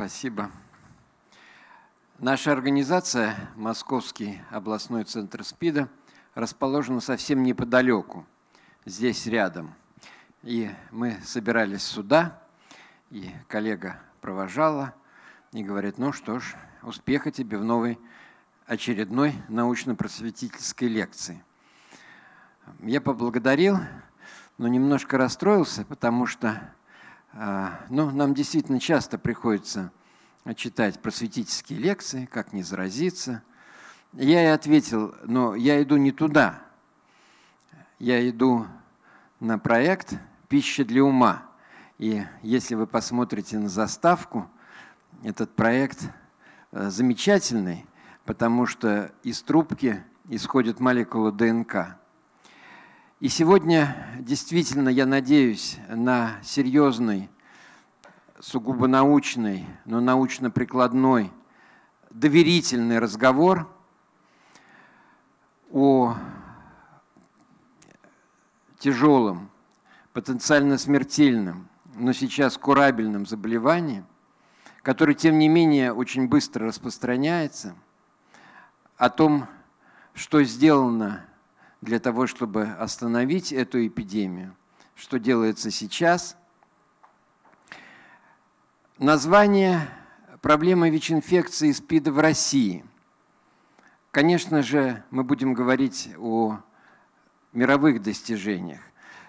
Спасибо. Наша организация, Московский областной центр СПИДа, расположена совсем неподалеку, здесь рядом. И мы собирались сюда, и коллега провожала и говорит, ну что ж, успеха тебе в новой очередной научно-просветительской лекции. Я поблагодарил, но немножко расстроился, потому что а, ну, нам действительно часто приходится читать просветительские лекции, как не заразиться. Я ей ответил, но я иду не туда. Я иду на проект «Пища для ума». И если вы посмотрите на заставку, этот проект э, замечательный, потому что из трубки исходит молекула ДНК. И сегодня действительно я надеюсь на серьезный сугубо научный, но научно-прикладной, доверительный разговор о тяжелом, потенциально смертельном, но сейчас курабельном заболевании, которое, тем не менее, очень быстро распространяется, о том, что сделано для того, чтобы остановить эту эпидемию, что делается сейчас – Название проблема ВИЧ-инфекции и СПИДа в России. Конечно же, мы будем говорить о мировых достижениях.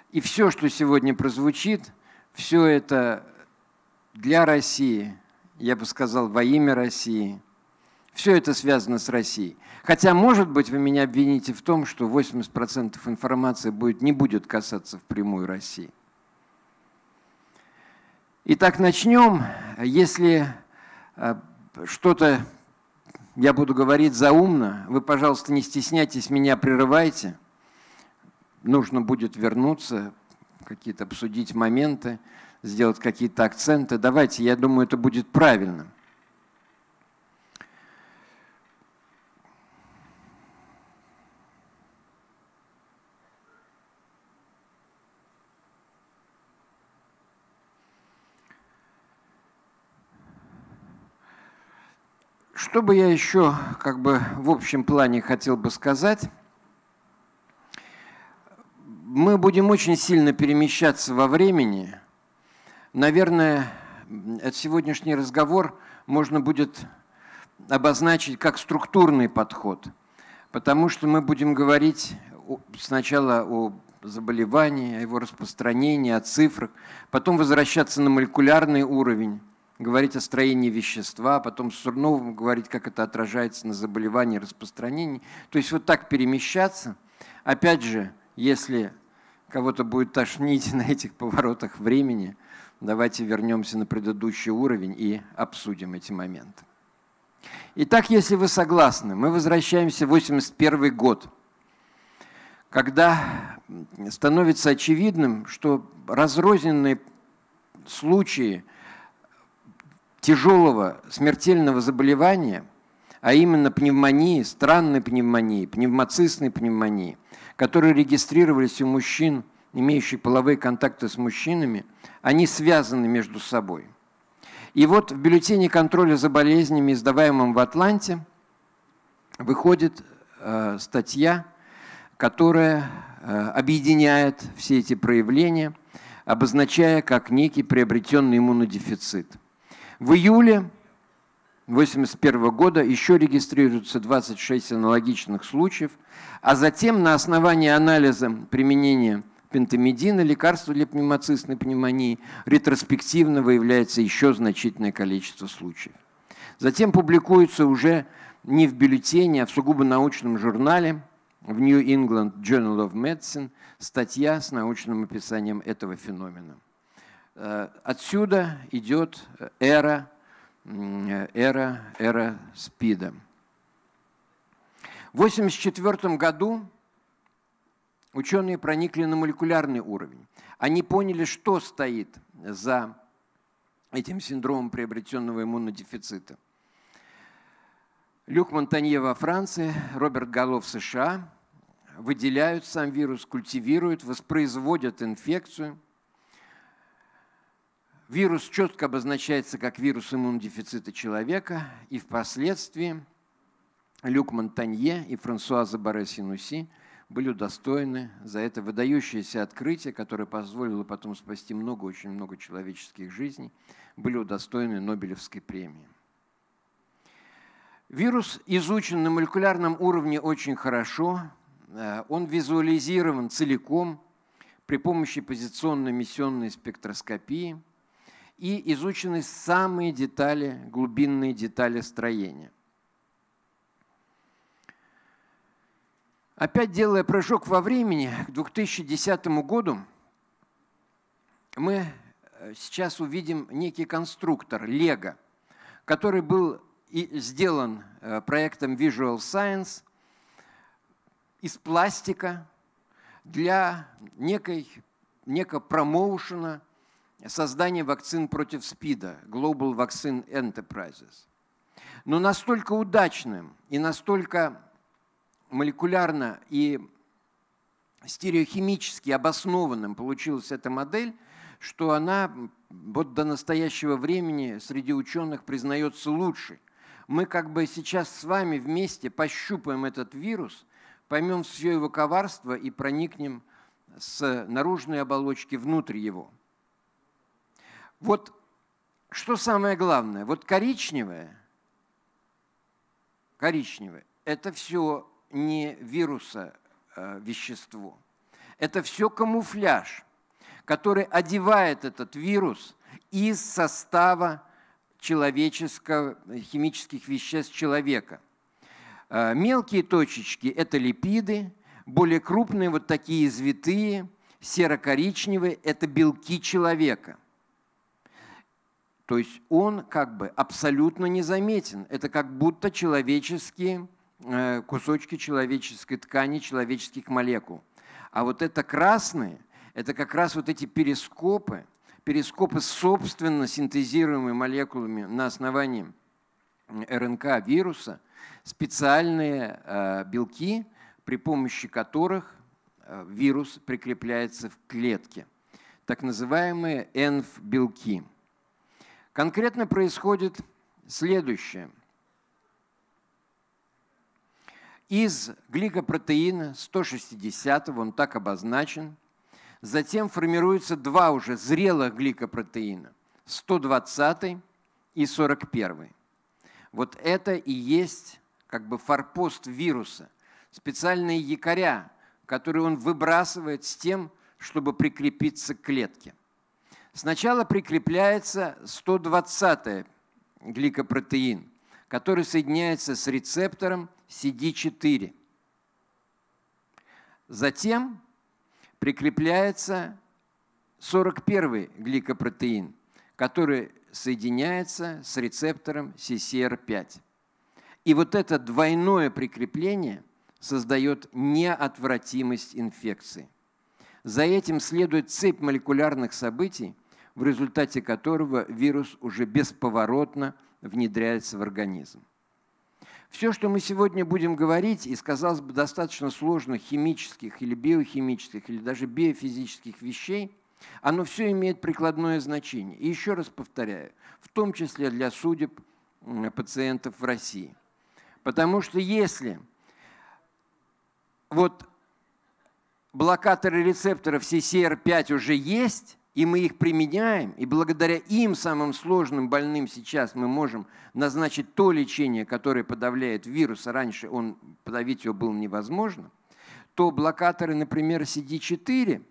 И все, что сегодня прозвучит, все это для России, я бы сказал, во имя России. Все это связано с Россией. Хотя, может быть, вы меня обвините в том, что 80% информации будет, не будет касаться впрямую России. Итак, начнем. Если э, что-то я буду говорить заумно, вы, пожалуйста, не стесняйтесь, меня прерывайте. Нужно будет вернуться, какие-то обсудить моменты, сделать какие-то акценты. Давайте, я думаю, это будет правильно. Что бы я еще как бы в общем плане хотел бы сказать? Мы будем очень сильно перемещаться во времени. Наверное, этот сегодняшний разговор можно будет обозначить как структурный подход, потому что мы будем говорить сначала о заболевании, о его распространении, о цифрах, потом возвращаться на молекулярный уровень, говорить о строении вещества, а потом с Сурновым говорить, как это отражается на заболевании, распространении. То есть вот так перемещаться. Опять же, если кого-то будет тошнить на этих поворотах времени, давайте вернемся на предыдущий уровень и обсудим эти моменты. Итак, если вы согласны, мы возвращаемся в 1981 год, когда становится очевидным, что разрозненные случаи тяжелого смертельного заболевания, а именно пневмонии, странной пневмонии, пневмоцистной пневмонии, которые регистрировались у мужчин, имеющих половые контакты с мужчинами, они связаны между собой. И вот в бюллетене контроля за болезнями, издаваемом в Атланте, выходит э, статья, которая э, объединяет все эти проявления, обозначая как некий приобретенный иммунодефицит. В июле 1981 года еще регистрируются 26 аналогичных случаев, а затем на основании анализа применения пентамидина, лекарства для пневмоцистной пневмонии, ретроспективно выявляется еще значительное количество случаев. Затем публикуется уже не в бюллетене, а в сугубо научном журнале в New England Journal of Medicine статья с научным описанием этого феномена. Э, отсюда идет э, эра, э, эра, эра СПИДа. В 1984 году ученые проникли на молекулярный уровень. Они поняли, что стоит за этим синдромом приобретенного иммунодефицита. Люк Монтанье во Франции, Роберт Голов в США выделяют сам вирус, культивируют, воспроизводят инфекцию – Вирус четко обозначается как вирус иммунодефицита человека, и впоследствии Люк Монтанье и Франсуаза Баресинуси были удостоены за это выдающееся открытие, которое позволило потом спасти много, очень много человеческих жизней, были удостоены Нобелевской премии. Вирус изучен на молекулярном уровне очень хорошо. Э, он визуализирован целиком при помощи позиционно-эмиссионной спектроскопии – и изучены самые детали, глубинные детали строения. Опять делая прыжок во времени, к 2010 году мы э, сейчас увидим некий конструктор Лего, который был и сделан э, проектом Visual Science из пластика для некой, некого промоушена – создание вакцин против СПИДа Global Vaccine Enterprises. Но настолько удачным и настолько молекулярно и стереохимически обоснованным получилась эта модель, что она вот до настоящего времени среди ученых признается лучшей. Мы как бы сейчас с вами вместе пощупаем этот вирус, поймем все его коварство и проникнем с наружной оболочки внутрь его – вот что самое главное? Вот коричневое, коричневое – это все не вируса э, вещество. Это все камуфляж, который одевает этот вирус из состава человеческого, химических веществ человека. Э, мелкие точечки – это липиды, более крупные, вот такие извитые, серо-коричневые – это белки человека – то есть он как бы абсолютно незаметен. Это как будто человеческие э, кусочки человеческой ткани, человеческих молекул. А вот это красные, это как раз вот эти перископы, перископы собственно синтезируемые молекулами на основании РНК вируса, специальные э, белки, при помощи которых э, вирус прикрепляется в клетке, так называемые Enf – Конкретно происходит следующее. Из гликопротеина 160, он так обозначен, затем формируются два уже зрелых гликопротеина, 120 и 41. Вот это и есть как бы форпост вируса, специальные якоря, которые он выбрасывает с тем, чтобы прикрепиться к клетке. Сначала прикрепляется 120-й гликопротеин, который соединяется с рецептором CD4. Затем прикрепляется 41-й гликопротеин, который соединяется с рецептором CCR5. И вот это двойное прикрепление создает неотвратимость инфекции. За этим следует цепь молекулярных событий, в результате которого вирус уже бесповоротно внедряется в организм. Все, что мы сегодня будем говорить, и казалось бы, достаточно сложных химических или биохимических, или даже биофизических вещей, оно все имеет прикладное значение. И еще раз повторяю, в том числе для судеб пациентов в России. Потому что если вот блокаторы рецепторов CCR5 уже есть, и мы их применяем, и благодаря им, самым сложным больным сейчас, мы можем назначить то лечение, которое подавляет вирус, а раньше он, подавить его было невозможно, то блокаторы, например, CD4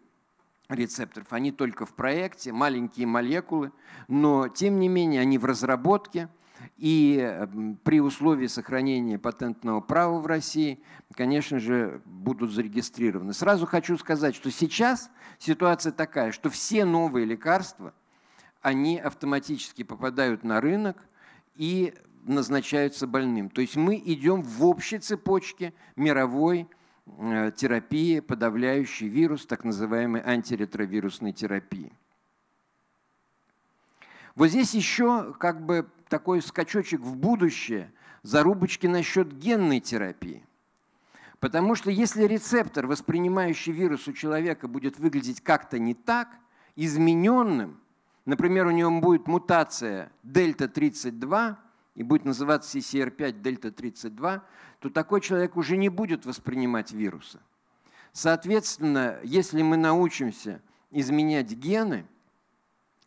рецепторов, они только в проекте, маленькие молекулы, но тем не менее они в разработке – и эм, при условии сохранения патентного права в России, конечно же, будут зарегистрированы. Сразу хочу сказать, что сейчас ситуация такая, что все новые лекарства, они автоматически попадают на рынок и назначаются больным. То есть мы идем в общей цепочке мировой э, терапии, подавляющей вирус, так называемой антиретровирусной терапии. Вот здесь еще как бы такой скачочек в будущее, зарубочки насчет генной терапии. Потому что если рецептор, воспринимающий вирус у человека, будет выглядеть как-то не так, измененным, например, у него будет мутация дельта-32 и будет называться CCR5 дельта-32, то такой человек уже не будет воспринимать вирусы. Соответственно, если мы научимся изменять гены –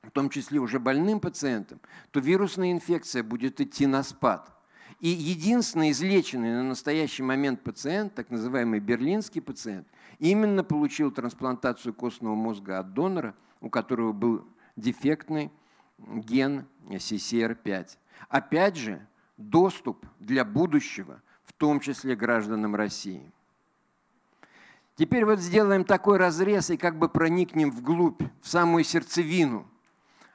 в том числе уже больным пациентам, то вирусная инфекция будет идти на спад. И единственный излеченный на настоящий момент пациент, так называемый берлинский пациент, именно получил трансплантацию костного мозга от донора, у которого был дефектный ген CCR5. Опять же, доступ для будущего, в том числе гражданам России. Теперь вот сделаем такой разрез и как бы проникнем вглубь, в самую сердцевину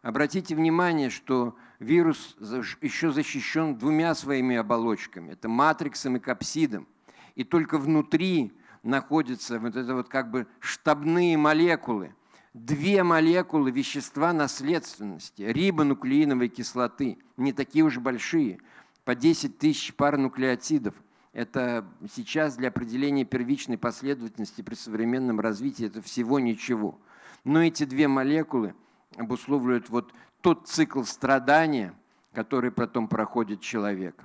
Обратите внимание, что вирус еще защищен двумя своими оболочками. Это матриксом и капсидом. И только внутри находятся вот это вот как бы штабные молекулы. Две молекулы вещества наследственности, рибонуклеиновой кислоты, не такие уж большие, по 10 тысяч пар нуклеотидов. Это сейчас для определения первичной последовательности при современном развитии это всего ничего. Но эти две молекулы – обусловливает вот тот цикл страдания, который потом проходит человек.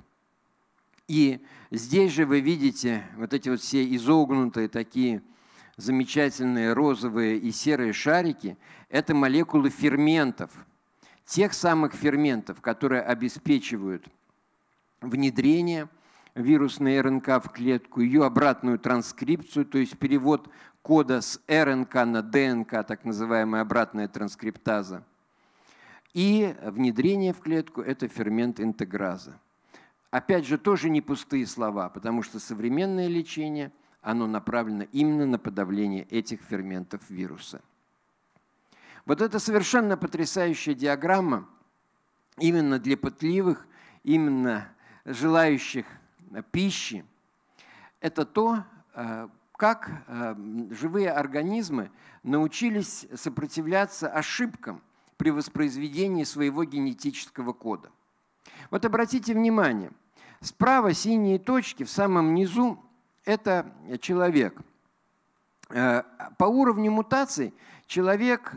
И здесь же вы видите вот эти вот все изогнутые такие замечательные розовые и серые шарики. Это молекулы ферментов, тех самых ферментов, которые обеспечивают внедрение – вирусной РНК в клетку, ее обратную транскрипцию, то есть перевод кода с РНК на ДНК, так называемая обратная транскриптаза. И внедрение в клетку – это фермент интеграза. Опять же, тоже не пустые слова, потому что современное лечение, оно направлено именно на подавление этих ферментов вируса. Вот это совершенно потрясающая диаграмма именно для пытливых, именно желающих пищи, это то, э, как э, живые организмы научились сопротивляться ошибкам при воспроизведении своего генетического кода. Вот обратите внимание, справа синие точки в самом низу – это человек. Э, по уровню мутаций человек,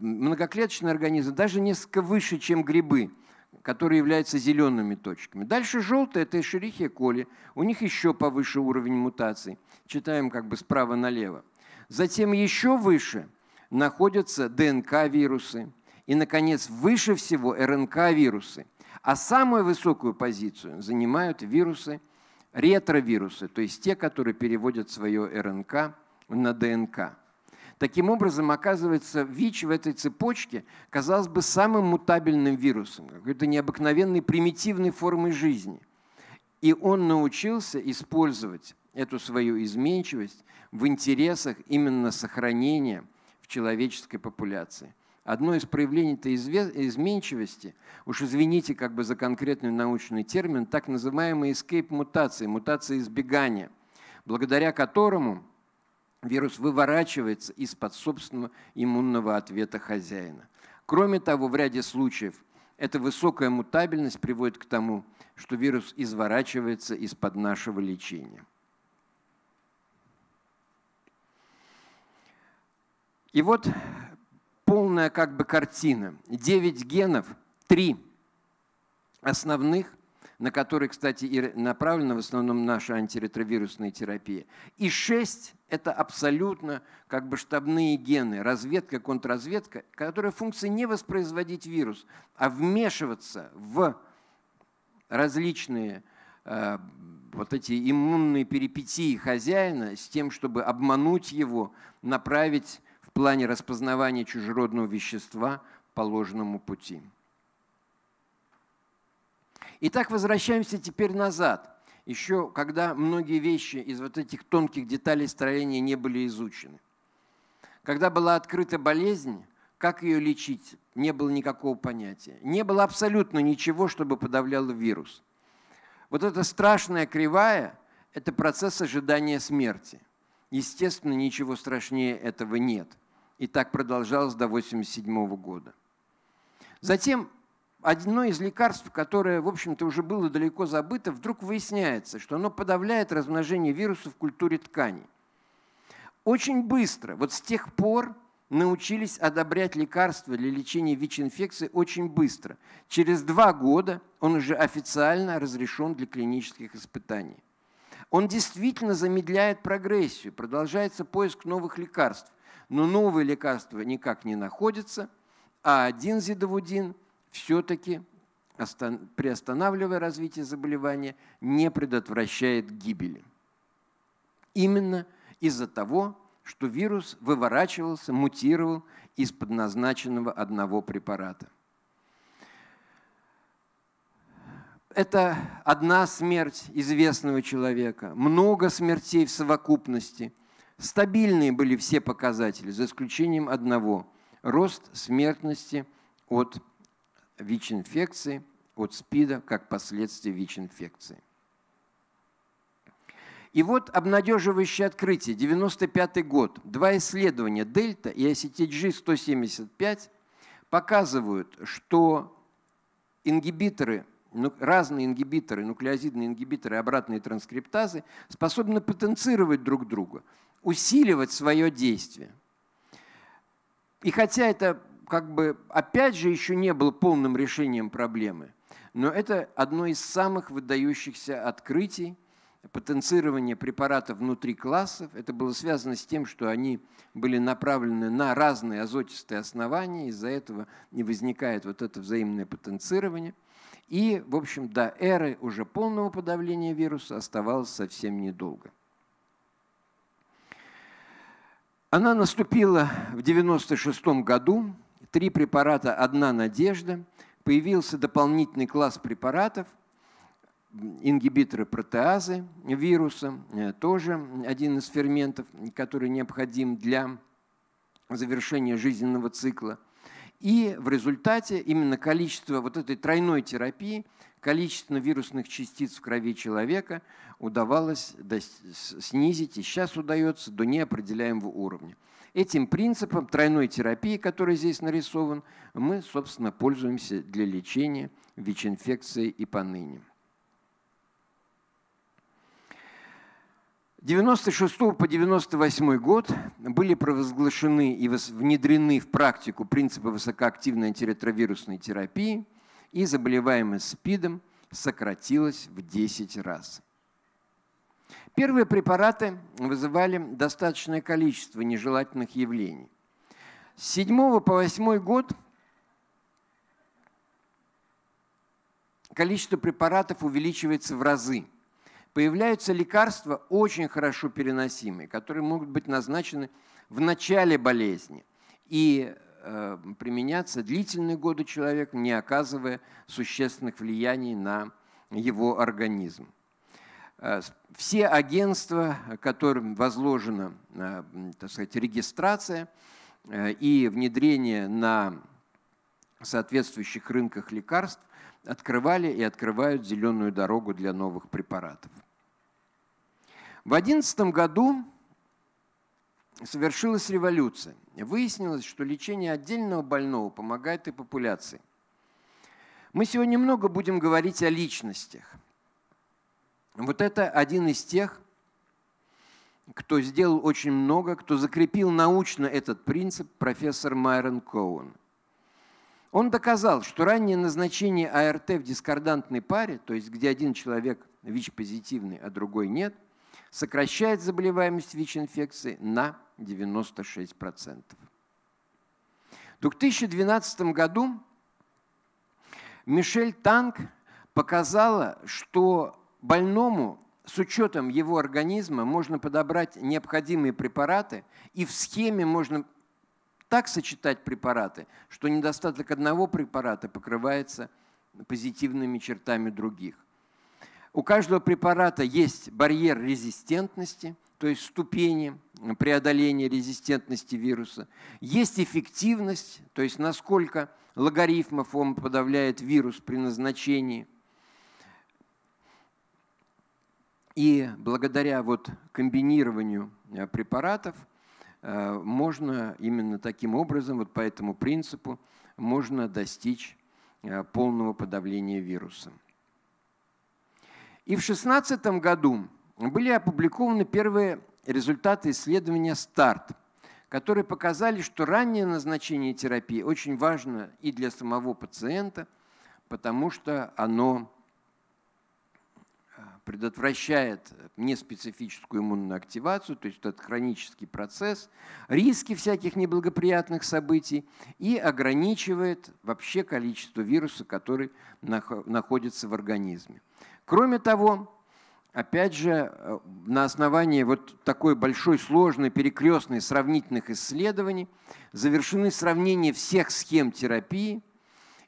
многоклеточный организм, даже несколько выше, чем грибы – которые являются зелеными точками. Дальше желтые – это эшерихия коли, у них еще повыше уровень мутаций. Читаем как бы справа налево. Затем еще выше находятся ДНК-вирусы. И, наконец, выше всего РНК-вирусы. А самую высокую позицию занимают вирусы, ретровирусы, то есть те, которые переводят свое РНК на ДНК. Таким образом, оказывается, ВИЧ в этой цепочке казалось бы самым мутабельным вирусом, какой-то необыкновенной примитивной формой жизни. И он научился использовать эту свою изменчивость в интересах именно сохранения в человеческой популяции. Одно из проявлений этой изменчивости, уж извините как бы за конкретный научный термин, так называемые escape мутации, мутации избегания, благодаря которому Вирус выворачивается из-под собственного иммунного ответа хозяина. Кроме того, в ряде случаев эта высокая мутабельность приводит к тому, что вирус изворачивается из-под нашего лечения. И вот полная как бы картина. девять генов, три основных на который, кстати, и направлена в основном наша антиретровирусная терапия. И 6 – это абсолютно как бы штабные гены, разведка, контрразведка, которая функция не воспроизводить вирус, а вмешиваться в различные э, вот эти иммунные перипетии хозяина с тем, чтобы обмануть его, направить в плане распознавания чужеродного вещества по ложному пути. Итак, возвращаемся теперь назад, еще когда многие вещи из вот этих тонких деталей строения не были изучены. Когда была открыта болезнь, как ее лечить, не было никакого понятия. Не было абсолютно ничего, чтобы подавляло вирус. Вот эта страшная кривая – это процесс ожидания смерти. Естественно, ничего страшнее этого нет. И так продолжалось до 1987 года. Затем одно из лекарств, которое, в общем-то, уже было далеко забыто, вдруг выясняется, что оно подавляет размножение вирусов в культуре тканей. Очень быстро, вот с тех пор научились одобрять лекарства для лечения ВИЧ-инфекции очень быстро. Через два года он уже официально разрешен для клинических испытаний. Он действительно замедляет прогрессию, продолжается поиск новых лекарств, но новые лекарства никак не находятся, а один зидовудин все-таки, приостанавливая развитие заболевания, не предотвращает гибели. Именно из-за того, что вирус выворачивался, мутировал из подназначенного одного препарата. Это одна смерть известного человека, много смертей в совокупности. Стабильные были все показатели, за исключением одного – рост смертности от ВИЧ-инфекции, от СПИДа как последствия ВИЧ-инфекции. И вот обнадеживающее открытие, 95 год. Два исследования Дельта и ACTG-175 показывают, что ингибиторы, ну, разные ингибиторы, нуклеозидные ингибиторы, обратные транскриптазы способны потенцировать друг друга, усиливать свое действие. И хотя это как бы, опять же, еще не было полным решением проблемы, но это одно из самых выдающихся открытий потенцирования препарата внутри классов. Это было связано с тем, что они были направлены на разные азотистые основания, из-за этого не возникает вот это взаимное потенцирование. И, в общем, до эры уже полного подавления вируса оставалось совсем недолго. Она наступила в 1996 году, три препарата, одна надежда, появился дополнительный класс препаратов, ингибиторы протеазы вируса, э, тоже один из ферментов, который необходим для завершения жизненного цикла. И в результате именно количество вот этой тройной терапии, количество вирусных частиц в крови человека удавалось снизить, и сейчас удается до неопределяемого уровня. Этим принципом тройной терапии, который здесь нарисован, мы, собственно, пользуемся для лечения ВИЧ-инфекции и поныне. 96 по 98 год были провозглашены и внедрены в практику принципы высокоактивной антиретровирусной терапии, и заболеваемость СПИДом сократилась в 10 раз. Первые препараты вызывали достаточное количество нежелательных явлений. С 7 по 8 год количество препаратов увеличивается в разы. Появляются лекарства, очень хорошо переносимые, которые могут быть назначены в начале болезни и э, применяться длительные годы человеку, не оказывая существенных влияний на его организм. Э, все агентства, которым возложена э, так сказать, регистрация э, и внедрение на соответствующих рынках лекарств, открывали и открывают зеленую дорогу для новых препаратов. В 2011 году совершилась революция. Выяснилось, что лечение отдельного больного помогает и популяции. Мы сегодня много будем говорить о личностях, вот это один из тех, кто сделал очень много, кто закрепил научно этот принцип, профессор Майрон Коуэн. Он доказал, что раннее назначение АРТ в дискордантной паре, то есть где один человек ВИЧ-позитивный, а другой нет, сокращает заболеваемость ВИЧ-инфекции на 96%. В 2012 году Мишель Танк показала, что больному с учетом его организма можно подобрать необходимые препараты, и в схеме можно так сочетать препараты, что недостаток одного препарата покрывается позитивными чертами других. У каждого препарата есть барьер резистентности, то есть ступени преодоления резистентности вируса. Есть эффективность, то есть насколько логарифмов он подавляет вирус при назначении – И благодаря вот комбинированию э, препаратов э, можно именно таким образом, вот по этому принципу, можно достичь э, полного подавления вируса. И в 2016 году были опубликованы первые результаты исследования «Старт», которые показали, что раннее назначение терапии очень важно и для самого пациента, потому что оно предотвращает э, неспецифическую иммунную активацию, то есть этот хронический процесс, риски всяких неблагоприятных событий и ограничивает вообще количество вируса, который находится в организме. Кроме того, опять же, э, на основании вот такой большой, сложной, перекрестной сравнительных исследований завершены сравнения всех схем терапии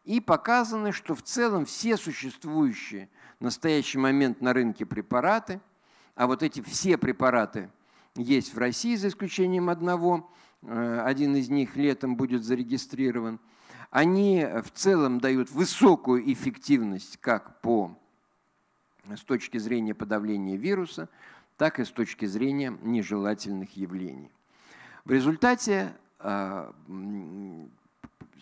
и показано, что в целом все существующие – настоящий момент на рынке препараты, а вот эти все препараты есть в России, за исключением одного, э, один из них летом будет зарегистрирован, они в целом дают высокую эффективность как по, э, с точки зрения подавления вируса, так и с точки зрения нежелательных явлений. В результате э,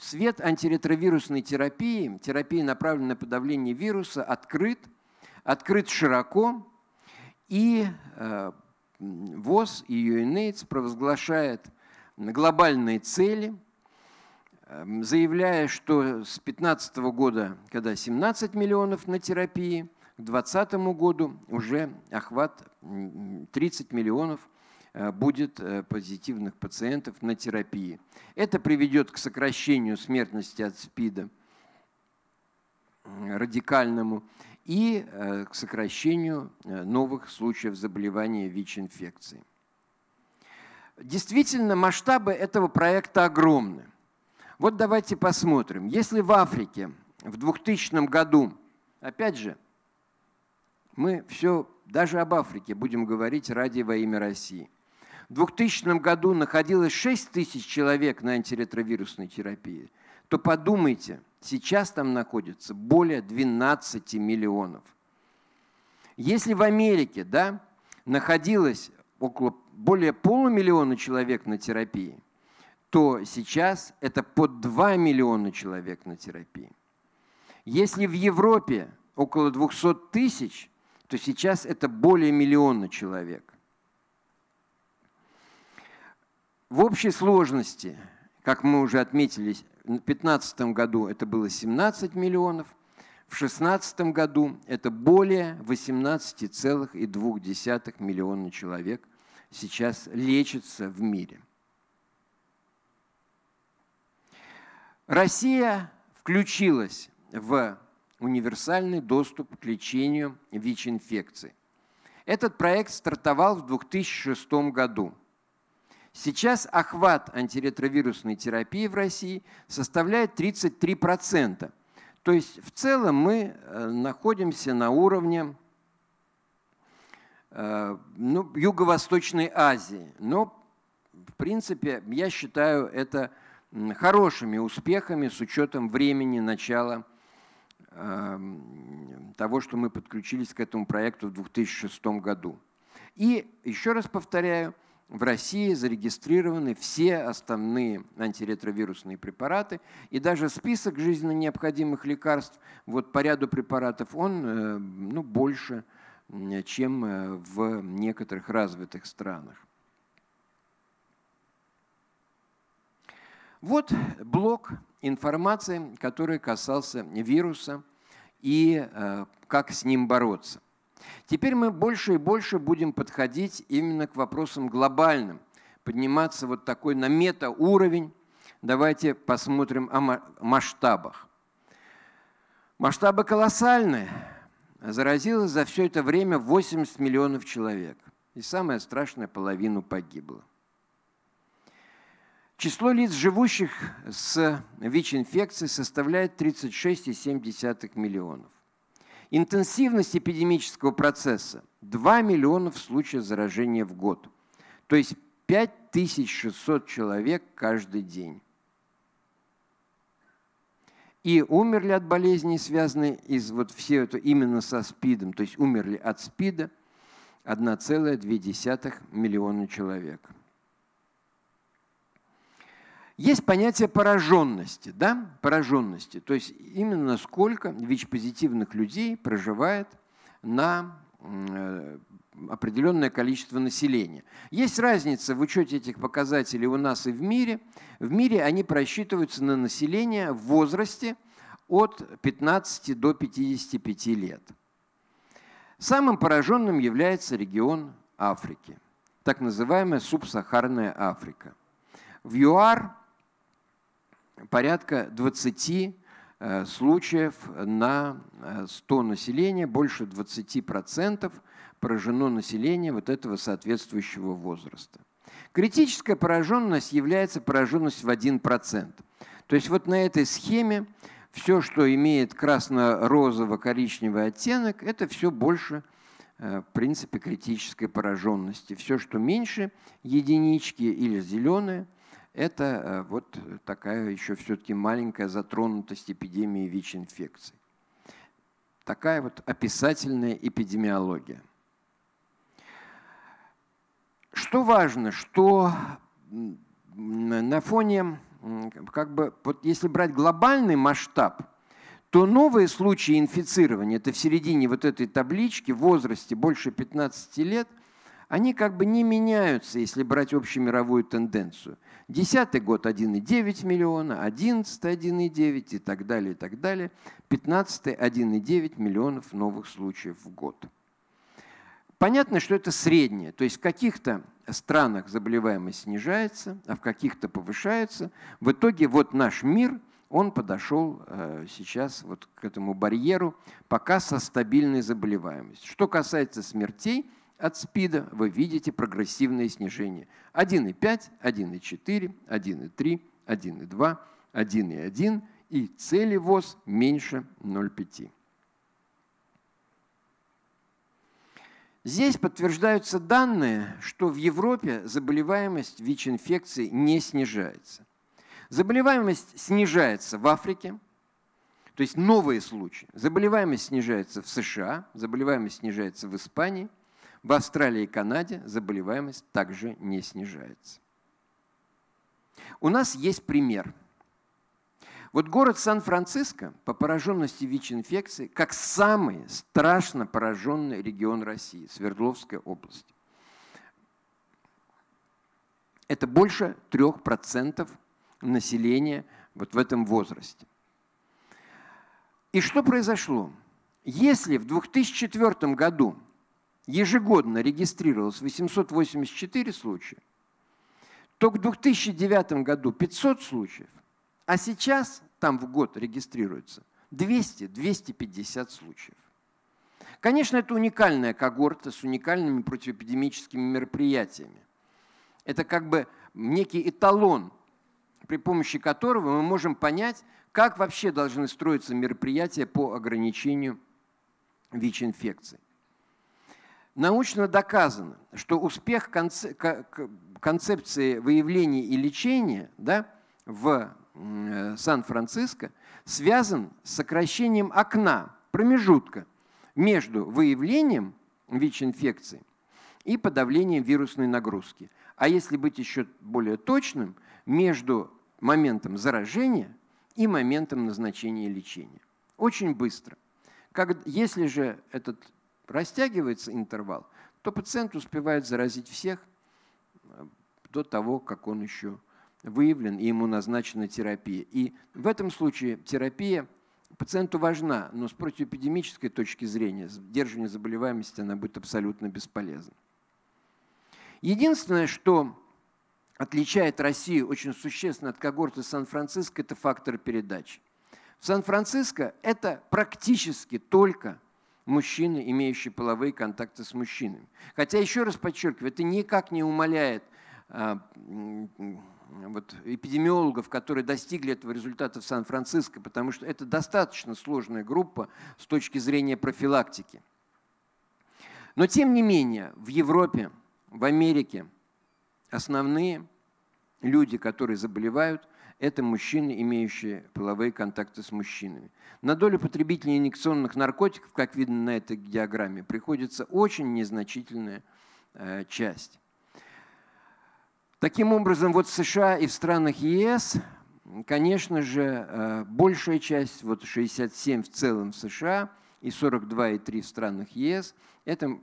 свет антиретровирусной терапии, терапии, направленной на подавление вируса, открыт, открыт широко, и э, ВОЗ и UNAIDS провозглашают глобальные цели, эм, заявляя, что с 2015 года, когда 17 миллионов на терапии, к 2020 году уже охват 30 миллионов – Э, будет э, позитивных пациентов на терапии. Это приведет к сокращению смертности от СПИДа э, радикальному и к сокращению новых случаев заболевания ВИЧ-инфекцией. Действительно, масштабы этого проекта огромны. Вот давайте посмотрим. Если в Африке в 2000 году, опять же, мы все даже об Африке будем говорить ради во имя России – в 2000 году находилось 6 тысяч человек на антиретровирусной терапии, то подумайте, сейчас там находится более 12 миллионов. Если в Америке да, находилось около более полумиллиона человек на терапии, то сейчас это под 2 миллиона человек на терапии. Если в Европе около 200 тысяч, то сейчас это более миллиона человек. В общей сложности, как мы уже отметили, в 2015 году это было 17 миллионов, в 2016 году это более 18,2 миллиона человек сейчас лечится в мире. Россия включилась в универсальный доступ к лечению ВИЧ-инфекции. Этот проект стартовал в 2006 году – Сейчас охват антиретровирусной терапии в России составляет 33%. То есть в целом мы э, находимся на уровне э, ну, Юго-Восточной Азии. Но, в принципе, я считаю это хорошими успехами с учетом времени начала эм, того, что мы подключились к этому проекту в 2006 году. И еще раз повторяю, в России зарегистрированы все основные антиретровирусные препараты, и даже список жизненно необходимых лекарств вот по ряду препаратов он э, ну, больше, чем э, в некоторых развитых странах. Вот блок информации, который касался вируса и э, как с ним бороться – Теперь мы больше и больше будем подходить именно к вопросам глобальным, подниматься вот такой на метауровень. Давайте посмотрим о масштабах. Масштабы колоссальные. Заразилось за все это время 80 миллионов человек. И самое страшное, половину погибло. Число лиц, живущих с ВИЧ-инфекцией, составляет 36,7 миллионов. Интенсивность эпидемического процесса – 2 миллиона случаев заражения в год, то есть 5600 человек каждый день. И умерли от болезней, связанные из, вот все это именно со СПИДом, то есть умерли от СПИДа 1,2 миллиона человек – есть понятие пораженности, да, пораженности, то есть именно сколько ВИЧ-позитивных людей проживает на э, определенное количество населения. Есть разница в учете этих показателей у нас и в мире. В мире они просчитываются на население в возрасте от 15 до 55 лет. Самым пораженным является регион Африки, так называемая субсахарная Африка. В ЮАР порядка 20 э, случаев на 100 э, населения, больше 20% поражено население вот этого соответствующего возраста. Критическая пораженность является пораженность в 1%. То есть вот на этой схеме все, что имеет красно-розово-коричневый оттенок, это все больше э, в принципе критической пораженности. Все, что меньше единички или зеленое – это э, вот такая еще все-таки маленькая затронутость эпидемии ВИЧ-инфекции. Такая вот описательная эпидемиология. Что важно, что на фоне, как бы, вот если брать глобальный масштаб, то новые случаи инфицирования, это в середине вот этой таблички, в возрасте больше 15 лет, они как бы не меняются, если брать общемировую тенденцию – Десятый год 1,9 миллиона, 11 1,9 и так далее, и так далее. 15 1,9 миллионов новых случаев в год. Понятно, что это среднее, то есть в каких-то странах заболеваемость снижается, а в каких-то повышается. В итоге вот наш мир, он подошел э, сейчас вот к этому барьеру пока со стабильной заболеваемостью. Что касается смертей – от СПИДа вы видите прогрессивное снижение 1,5, 1,4, 1,3, 1,2, 1,1 и цели ВОЗ меньше 0,5. Здесь подтверждаются данные, что в Европе заболеваемость ВИЧ-инфекции не снижается. Заболеваемость снижается в Африке, то есть новые случаи. Заболеваемость снижается в США, заболеваемость снижается в Испании – в Австралии и Канаде заболеваемость также не снижается. У нас есть пример. Вот город Сан-Франциско по пораженности ВИЧ-инфекции как самый страшно пораженный регион России, Свердловская область. Это больше 3% населения вот в этом возрасте. И что произошло? Если в 2004 году ежегодно регистрировалось 884 случая, то к 2009 году 500 случаев, а сейчас там в год регистрируется 200-250 случаев. Конечно, это уникальная когорта с уникальными противоэпидемическими мероприятиями. Это как бы некий эталон, при помощи которого мы можем понять, как вообще должны строиться мероприятия по ограничению вич инфекции Научно доказано, что успех концепции выявления и лечения да, в Сан-Франциско связан с сокращением окна, промежутка между выявлением ВИЧ-инфекции и подавлением вирусной нагрузки. А если быть еще более точным, между моментом заражения и моментом назначения лечения. Очень быстро. Как, если же этот растягивается интервал, то пациент успевает заразить всех э, до того, как он еще выявлен и ему назначена терапия. И в этом случае терапия пациенту важна, но с противоэпидемической точки зрения сдерживание заболеваемости она будет абсолютно бесполезна. Единственное, что отличает Россию очень существенно от когорты Сан-Франциско, это фактор передачи. В Сан-Франциско это практически только мужчины, имеющие половые контакты с мужчинами. Хотя, еще раз подчеркиваю, это никак не умаляет а, вот, эпидемиологов, которые достигли этого результата в Сан-Франциско, потому что это достаточно сложная группа с точки зрения профилактики. Но тем не менее, в Европе, в Америке основные люди, которые заболевают, это мужчины, имеющие половые контакты с мужчинами. На долю потребителей инъекционных наркотиков, как видно на этой диаграмме, приходится очень незначительная э, часть. Таким образом, вот в США и в странах ЕС, конечно же, э, большая часть, вот 67 в целом в США и 42,3 в странах ЕС, это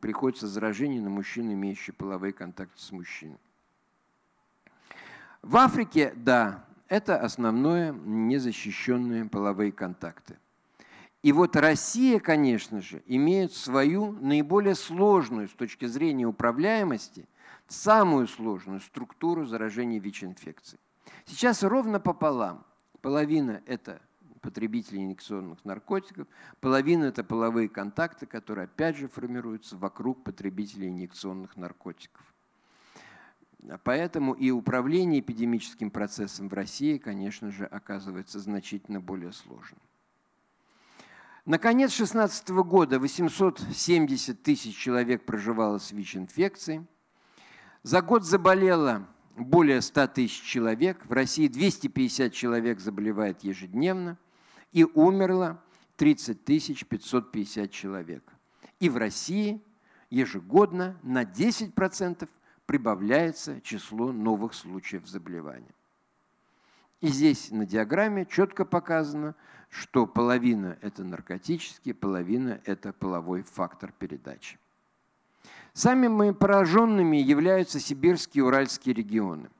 приходится заражение на мужчин, имеющие половые контакты с мужчинами. В Африке, да, это основное незащищенные половые контакты. И вот Россия, конечно же, имеет свою наиболее сложную с точки зрения управляемости, самую сложную структуру заражения ВИЧ-инфекцией. Сейчас ровно пополам. Половина – это потребители инъекционных наркотиков, половина – это половые контакты, которые опять же формируются вокруг потребителей инъекционных наркотиков. Поэтому и управление эпидемическим процессом в России, конечно же, оказывается значительно более сложным. Наконец, конец 2016 года 870 тысяч человек проживало с ВИЧ-инфекцией. За год заболело более 100 тысяч человек. В России 250 человек заболевает ежедневно. И умерло 30 550 человек. И в России ежегодно на 10% прибавляется число новых случаев заболевания. И здесь на диаграмме четко показано, что половина – это наркотические, половина – это половой фактор передачи. Самыми пораженными являются сибирские и уральские регионы.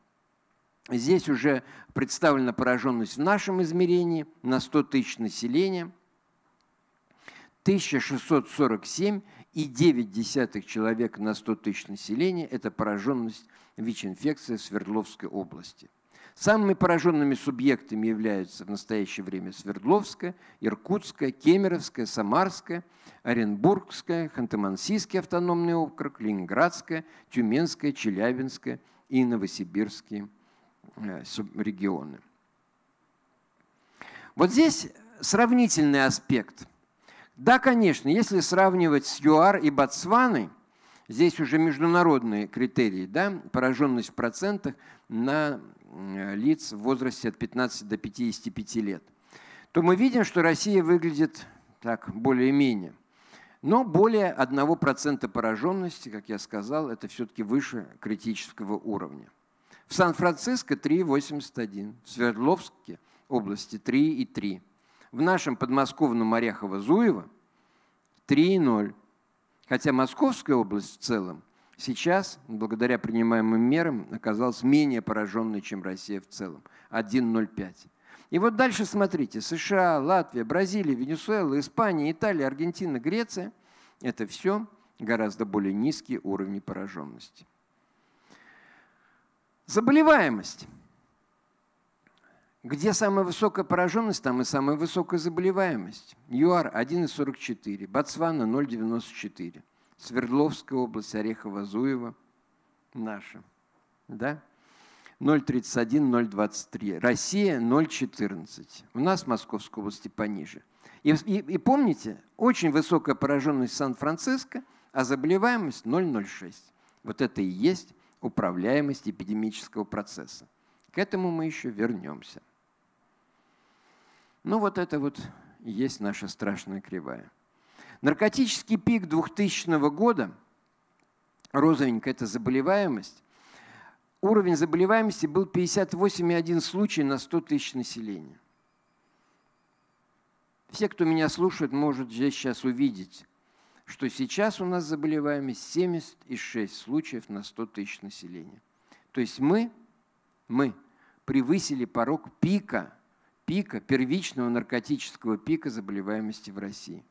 Здесь уже представлена пораженность в нашем измерении на 100 тысяч населения. 1647 и 9,9 человек на 100 тысяч населения – это пораженность ВИЧ-инфекцией в Свердловской области. Самыми пораженными субъектами являются в настоящее время Свердловская, Иркутская, Кемеровская, Самарская, Оренбургская, Ханты-Мансийский автономный округ, Ленинградская, Тюменская, Челябинская и Новосибирские э, регионы. Вот здесь сравнительный аспект – да, конечно, если сравнивать с ЮАР и Ботсваной, здесь уже международные критерии, да, пораженность в процентах на э, лиц в возрасте от 15 до 55 лет, то мы видим, что Россия выглядит так более-менее. Но более 1% пораженности, как я сказал, это все-таки выше критического уровня. В Сан-Франциско 3,81, в Свердловске области 3,3 в нашем подмосковном Орехово-Зуево 3,0. Хотя Московская область в целом сейчас, благодаря принимаемым мерам, оказалась менее пораженной, чем Россия в целом. 1,05. И вот дальше смотрите. США, Латвия, Бразилия, Венесуэла, Испания, Италия, Аргентина, Греция. Это все гораздо более низкие уровни пораженности. Заболеваемость. Где самая высокая пораженность, там и самая высокая заболеваемость. ЮАР 1,44, Ботсвана 0,94, Свердловская область, Орехово-Зуево, наша. Да? 0,31, 0,23. Россия 0,14. У нас в Московской области пониже. И, и, и помните, очень высокая пораженность Сан-Франциско, а заболеваемость 0,06. Вот это и есть управляемость эпидемического процесса. К этому мы еще вернемся. Ну вот это вот есть наша страшная кривая. Наркотический пик 2000 года, розовенькая это заболеваемость, уровень заболеваемости был 58,1 случай на 100 тысяч населения. Все, кто меня слушает, может здесь сейчас увидеть, что сейчас у нас заболеваемость 76 случаев на 100 тысяч населения. То есть мы, мы превысили порог пика пика, первичного наркотического пика заболеваемости в России.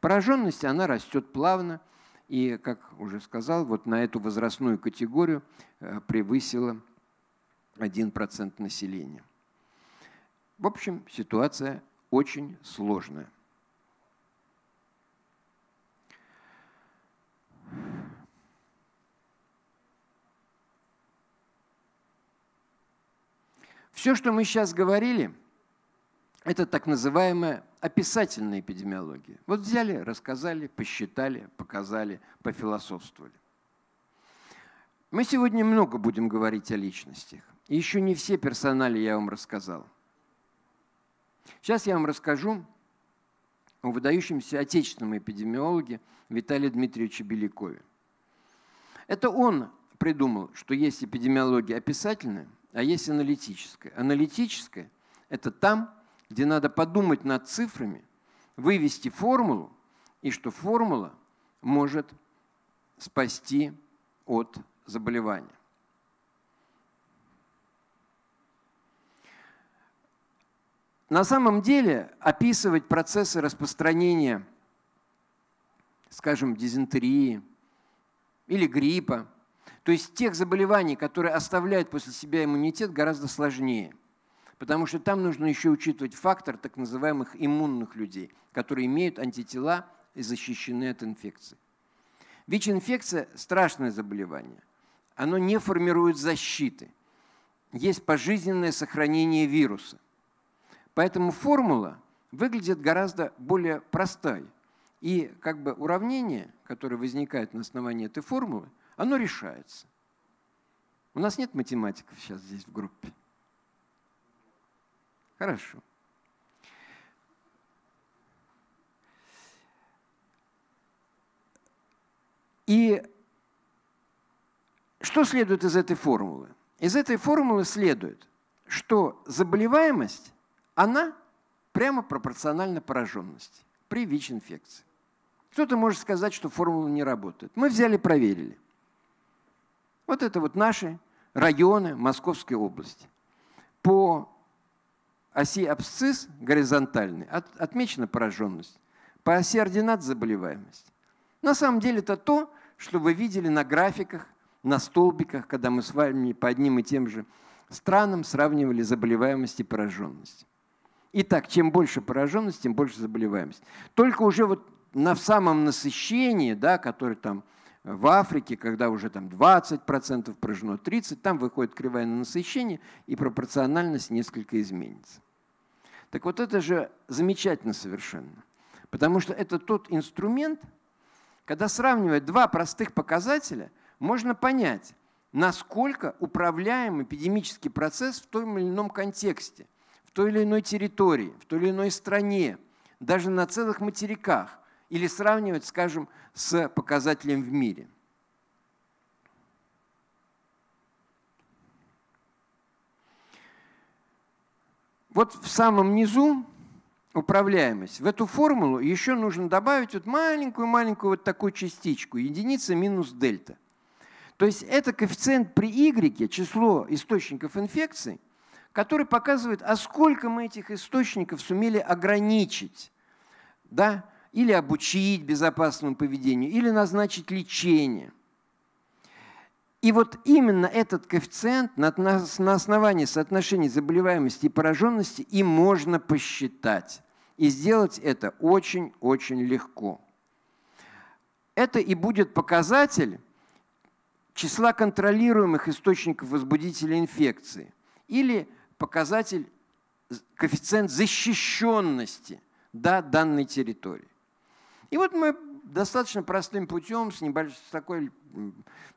Пораженность, она растет плавно, и, как уже сказал, вот на эту возрастную категорию э, превысила 1% населения. В общем, ситуация очень сложная. Все, что мы сейчас говорили – это так называемая описательная эпидемиология. Вот взяли, рассказали, посчитали, показали, пофилософствовали. Мы сегодня много будем говорить о личностях. И еще не все персонали я вам рассказал. Сейчас я вам расскажу о выдающемся отечественном эпидемиологе Виталии Дмитриевиче Белякове. Это он придумал, что есть эпидемиология описательная, а есть аналитическая. Аналитическая – это там, где надо подумать над цифрами, вывести формулу, и что формула может спасти от заболевания. На самом деле описывать процессы распространения, скажем, дизентерии или гриппа, то есть тех заболеваний, которые оставляют после себя иммунитет, гораздо сложнее – Потому что там нужно еще учитывать фактор так называемых иммунных людей, которые имеют антитела и защищены от инфекции. ВИЧ-инфекция – страшное заболевание. Оно не формирует защиты. Есть пожизненное сохранение вируса. Поэтому формула выглядит гораздо более простой. И как бы уравнение, которое возникает на основании этой формулы, оно решается. У нас нет математиков сейчас здесь в группе. Хорошо. И что следует из этой формулы? Из этой формулы следует, что заболеваемость, она прямо пропорциональна пораженности при ВИЧ-инфекции. Кто-то может сказать, что формула не работает. Мы взяли, проверили. Вот это вот наши районы Московской области. По оси абсцисс горизонтальный от, отмечена пораженность, по оси ординат заболеваемость. На самом деле это то, что вы видели на графиках, на столбиках, когда мы с вами по одним и тем же странам сравнивали заболеваемость и пораженность. Итак, чем больше пораженность, тем больше заболеваемость. Только уже вот на, самом насыщении, да, который там в Африке, когда уже там 20% поражено 30%, там выходит кривая на насыщение, и пропорциональность несколько изменится. Так вот это же замечательно совершенно. Потому что это тот инструмент, когда сравнивая два простых показателя, можно понять, насколько управляем эпидемический процесс в том или ином контексте, в той или иной территории, в той или иной стране, даже на целых материках, или сравнивать, скажем, с показателем в мире. Вот в самом низу управляемость. В эту формулу еще нужно добавить вот маленькую-маленькую вот такую частичку, единица минус дельта. То есть это коэффициент при y, число источников инфекции, который показывает, а сколько мы этих источников сумели ограничить, да? или обучить безопасному поведению, или назначить лечение – и вот именно этот коэффициент на, основании соотношения заболеваемости и пораженности и можно посчитать. И сделать это очень-очень легко. Это и будет показатель числа контролируемых источников возбудителя инфекции или показатель коэффициент защищенности да, данной территории. И вот мы достаточно простым путем, с, небольш... с такой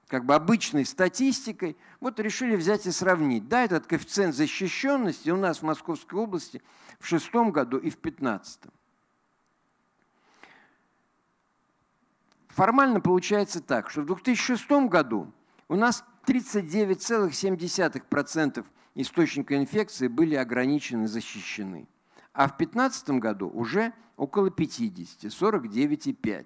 как бы обычной статистикой, вот решили взять и сравнить. Да, этот коэффициент защищенности у нас в Московской области в шестом году и в пятнадцатом. Формально получается так, что в 2006 году у нас 39,7% источника инфекции были ограничены, защищены а в 2015 году уже около 50, 49,5.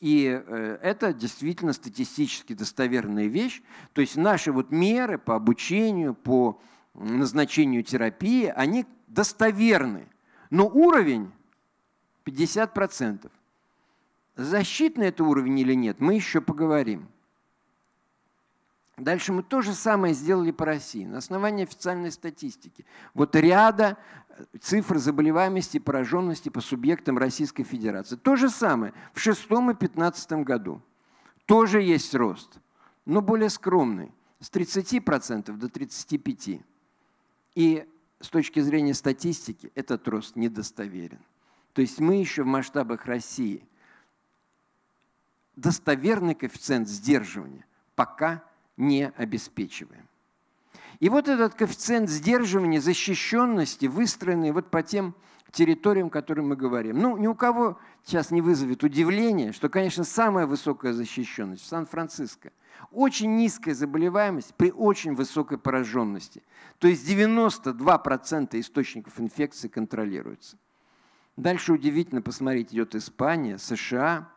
И э, это действительно статистически достоверная вещь. То есть наши вот меры по обучению, по назначению терапии, они достоверны. Но уровень 50%. Защитный это уровень или нет, мы еще поговорим. Дальше мы то же самое сделали по России на основании официальной статистики. Вот ряда э, цифр заболеваемости и пораженности по субъектам Российской Федерации. То же самое в 2006 и 2015 году. Тоже есть рост, но более скромный, с 30% до 35%. И с точки зрения статистики этот рост недостоверен. То есть мы еще в масштабах России достоверный коэффициент сдерживания пока не не обеспечиваем. И вот этот коэффициент сдерживания, защищенности, выстроенный вот по тем территориям, о которых мы говорим. Ну, ни у кого сейчас не вызовет удивления, что, конечно, самая высокая защищенность в Сан-Франциско. Очень низкая заболеваемость при очень высокой пораженности. То есть 92% источников инфекции контролируются. Дальше удивительно, посмотреть, идет Испания, США,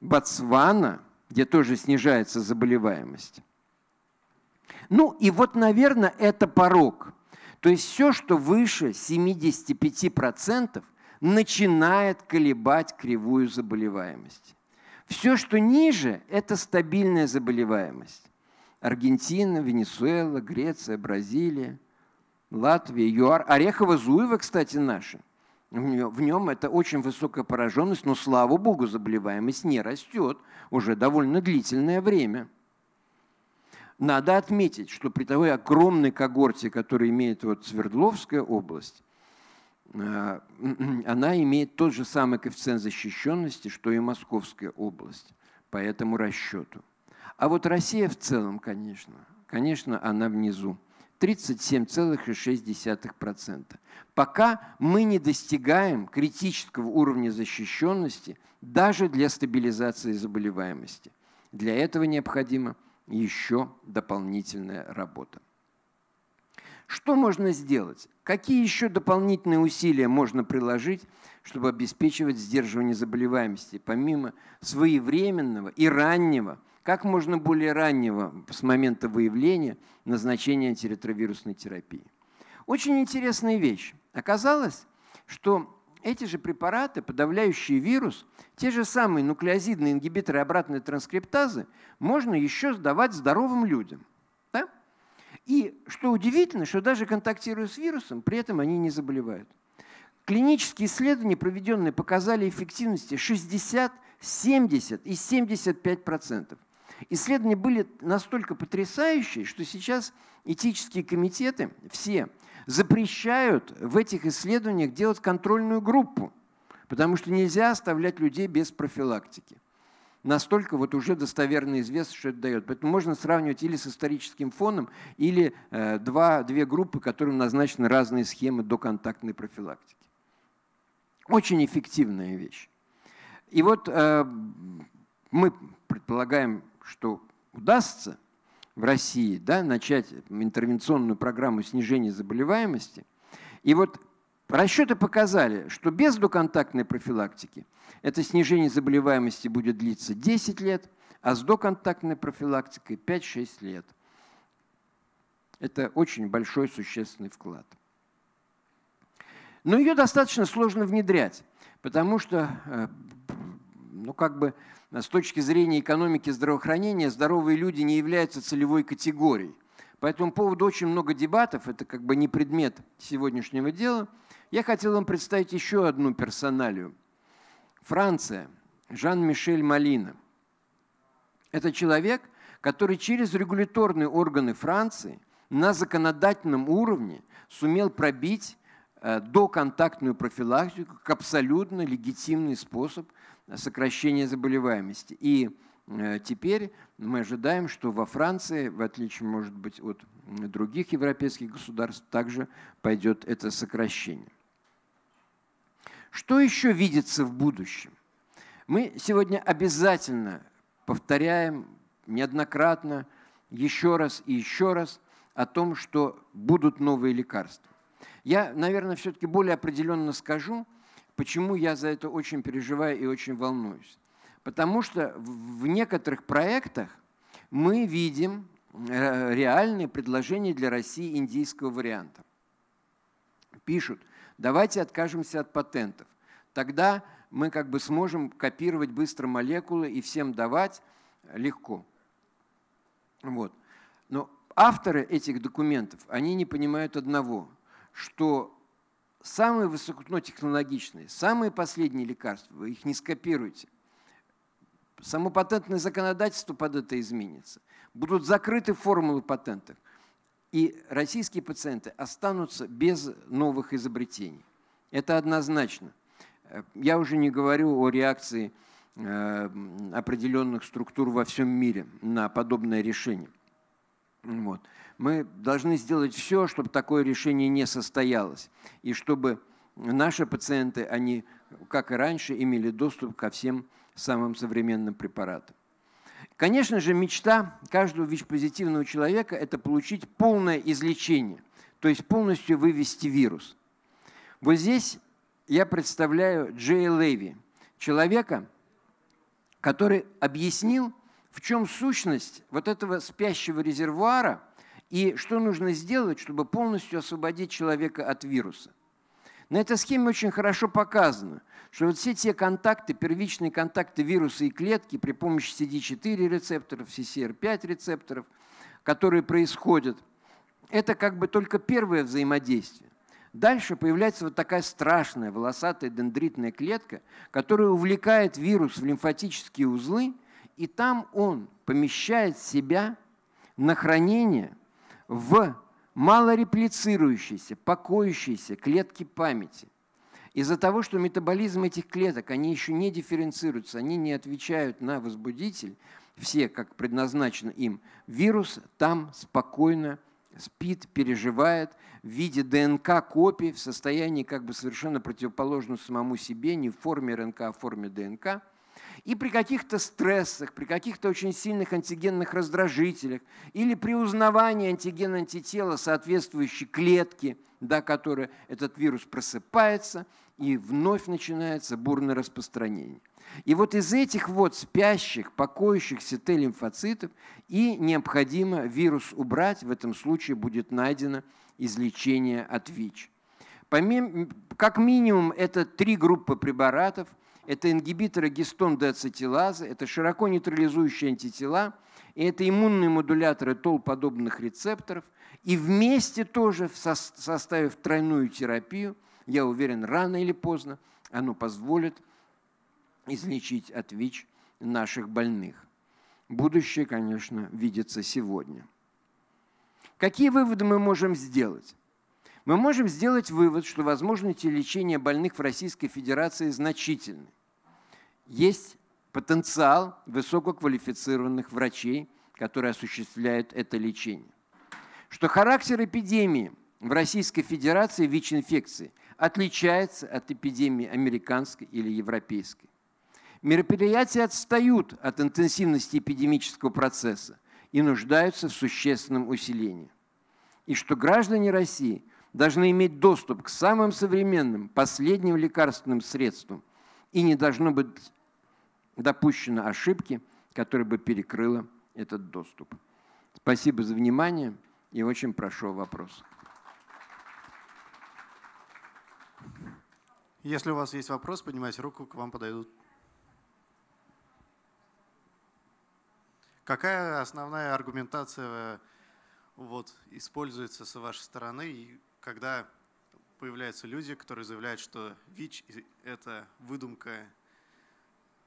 Ботсвана – где тоже снижается заболеваемость. Ну и вот, наверное, это порог. То есть все, что выше 75%, начинает колебать кривую заболеваемость. Все, что ниже, это стабильная заболеваемость. Аргентина, Венесуэла, Греция, Бразилия, Латвия, ЮАР. Орехово-Зуево, кстати, наши – в нем это очень высокая пораженность, но, слава богу, заболеваемость не растет уже довольно длительное время. Надо отметить, что при той огромной когорте, которая имеет вот Свердловская область, э, она имеет тот же самый коэффициент защищенности, что и Московская область по этому расчету. А вот Россия в целом, конечно, конечно, она внизу. 37,6%. Пока мы не достигаем критического уровня защищенности даже для стабилизации заболеваемости. Для этого необходима еще дополнительная работа. Что можно сделать? Какие еще дополнительные усилия можно приложить, чтобы обеспечивать сдерживание заболеваемости, помимо своевременного и раннего – как можно более раннего, с момента выявления, назначения антиретровирусной терапии. Очень интересная вещь. Оказалось, что эти же препараты, подавляющие вирус, те же самые нуклеозидные ингибиторы обратной транскриптазы можно еще сдавать здоровым людям. Да? И что удивительно, что даже контактируя с вирусом, при этом они не заболевают. Клинические исследования, проведенные, показали эффективности 60, 70 и 75 процентов. Исследования были настолько потрясающие, что сейчас этические комитеты все запрещают в этих исследованиях делать контрольную группу, потому что нельзя оставлять людей без профилактики. Настолько вот уже достоверно известно, что это дает. Поэтому можно сравнивать или с историческим фоном, или э, два, две группы, которым назначены разные схемы доконтактной профилактики. Очень эффективная вещь. И вот э, мы предполагаем, что удастся в России да, начать интервенционную программу снижения заболеваемости. И вот расчеты показали, что без доконтактной профилактики это снижение заболеваемости будет длиться 10 лет, а с доконтактной профилактикой 5-6 лет. Это очень большой существенный вклад. Но ее достаточно сложно внедрять, потому что э, ну как бы э, с точки зрения экономики здравоохранения здоровые люди не являются целевой категорией. По этому поводу очень много дебатов, это как бы не предмет сегодняшнего дела. Я хотел вам представить еще одну персоналию. Франция, Жан-Мишель Малина. Это человек, который через регуляторные органы Франции на законодательном уровне сумел пробить э, доконтактную профилактику как абсолютно легитимный способ сокращение заболеваемости. И э, теперь мы ожидаем, что во Франции, в отличие, может быть, от других европейских государств, также пойдет это сокращение. Что еще видится в будущем? Мы сегодня обязательно повторяем неоднократно, еще раз и еще раз о том, что будут новые лекарства. Я, наверное, все-таки более определенно скажу – Почему я за это очень переживаю и очень волнуюсь? Потому что в некоторых проектах мы видим э, реальные предложения для России индийского варианта. Пишут, давайте откажемся от патентов. Тогда мы как бы сможем копировать быстро молекулы и всем давать легко. Вот. Но авторы этих документов, они не понимают одного, что самые высокотехнологичные, ну, самые последние лекарства, вы их не скопируете. Само патентное законодательство под это изменится. Будут закрыты формулы патентов. И российские пациенты останутся без новых изобретений. Это однозначно. Я уже не говорю о реакции эм, определенных структур во всем мире на подобное решение. Вот. Мы должны сделать все, чтобы такое решение не состоялось, и чтобы наши пациенты, они, как и раньше, имели доступ ко всем самым современным препаратам. Конечно же, мечта каждого ВИЧ-позитивного человека – это получить полное излечение, то есть полностью вывести вирус. Вот здесь я представляю Джей Леви, человека, который объяснил, в чем сущность вот этого спящего резервуара – и что нужно сделать, чтобы полностью освободить человека от вируса. На этой схеме очень хорошо показано, что вот все те контакты, первичные контакты вируса и клетки при помощи CD4 рецепторов, CCR5 рецепторов, которые происходят, это как бы только первое взаимодействие. Дальше появляется вот такая страшная волосатая дендритная клетка, которая увлекает вирус в лимфатические узлы, и там он помещает себя на хранение – в малореплицирующиеся, покоящейся клетки памяти. Из-за того, что метаболизм этих клеток, они еще не дифференцируются, они не отвечают на возбудитель, все, как предназначено им, вирус там спокойно спит, переживает в виде ДНК копий в состоянии как бы совершенно противоположно самому себе, не в форме РНК, а в форме ДНК – и при каких-то стрессах, при каких-то очень сильных антигенных раздражителях или при узнавании антигена антитела соответствующей клетки, да, которой этот вирус просыпается, и вновь начинается бурное распространение. И вот из этих вот спящих, покоящихся Т-лимфоцитов и необходимо вирус убрать, в этом случае будет найдено излечение от ВИЧ. Помимо, как минимум это три группы препаратов – это ингибиторы гистон деацетилазы, это широко нейтрализующие антитела, и это иммунные модуляторы ТОЛ подобных рецепторов. И вместе тоже, составив тройную терапию, я уверен, рано или поздно оно позволит излечить от ВИЧ наших больных. Будущее, конечно, видится сегодня. Какие выводы мы можем сделать? мы можем сделать вывод, что возможности лечения больных в Российской Федерации значительны. Есть потенциал высококвалифицированных врачей, которые осуществляют это лечение. Что характер эпидемии в Российской Федерации ВИЧ-инфекции отличается от эпидемии американской или европейской. Мероприятия отстают от интенсивности эпидемического процесса и нуждаются в существенном усилении. И что граждане России должны иметь доступ к самым современным, последним лекарственным средствам, и не должно быть допущено ошибки, которая бы перекрыла этот доступ. Спасибо за внимание и очень прошу вопрос. Если у вас есть вопрос, поднимайте руку, к вам подойдут. Какая основная аргументация э, вот, используется с вашей стороны когда появляются люди, которые заявляют, что ВИЧ – это выдумка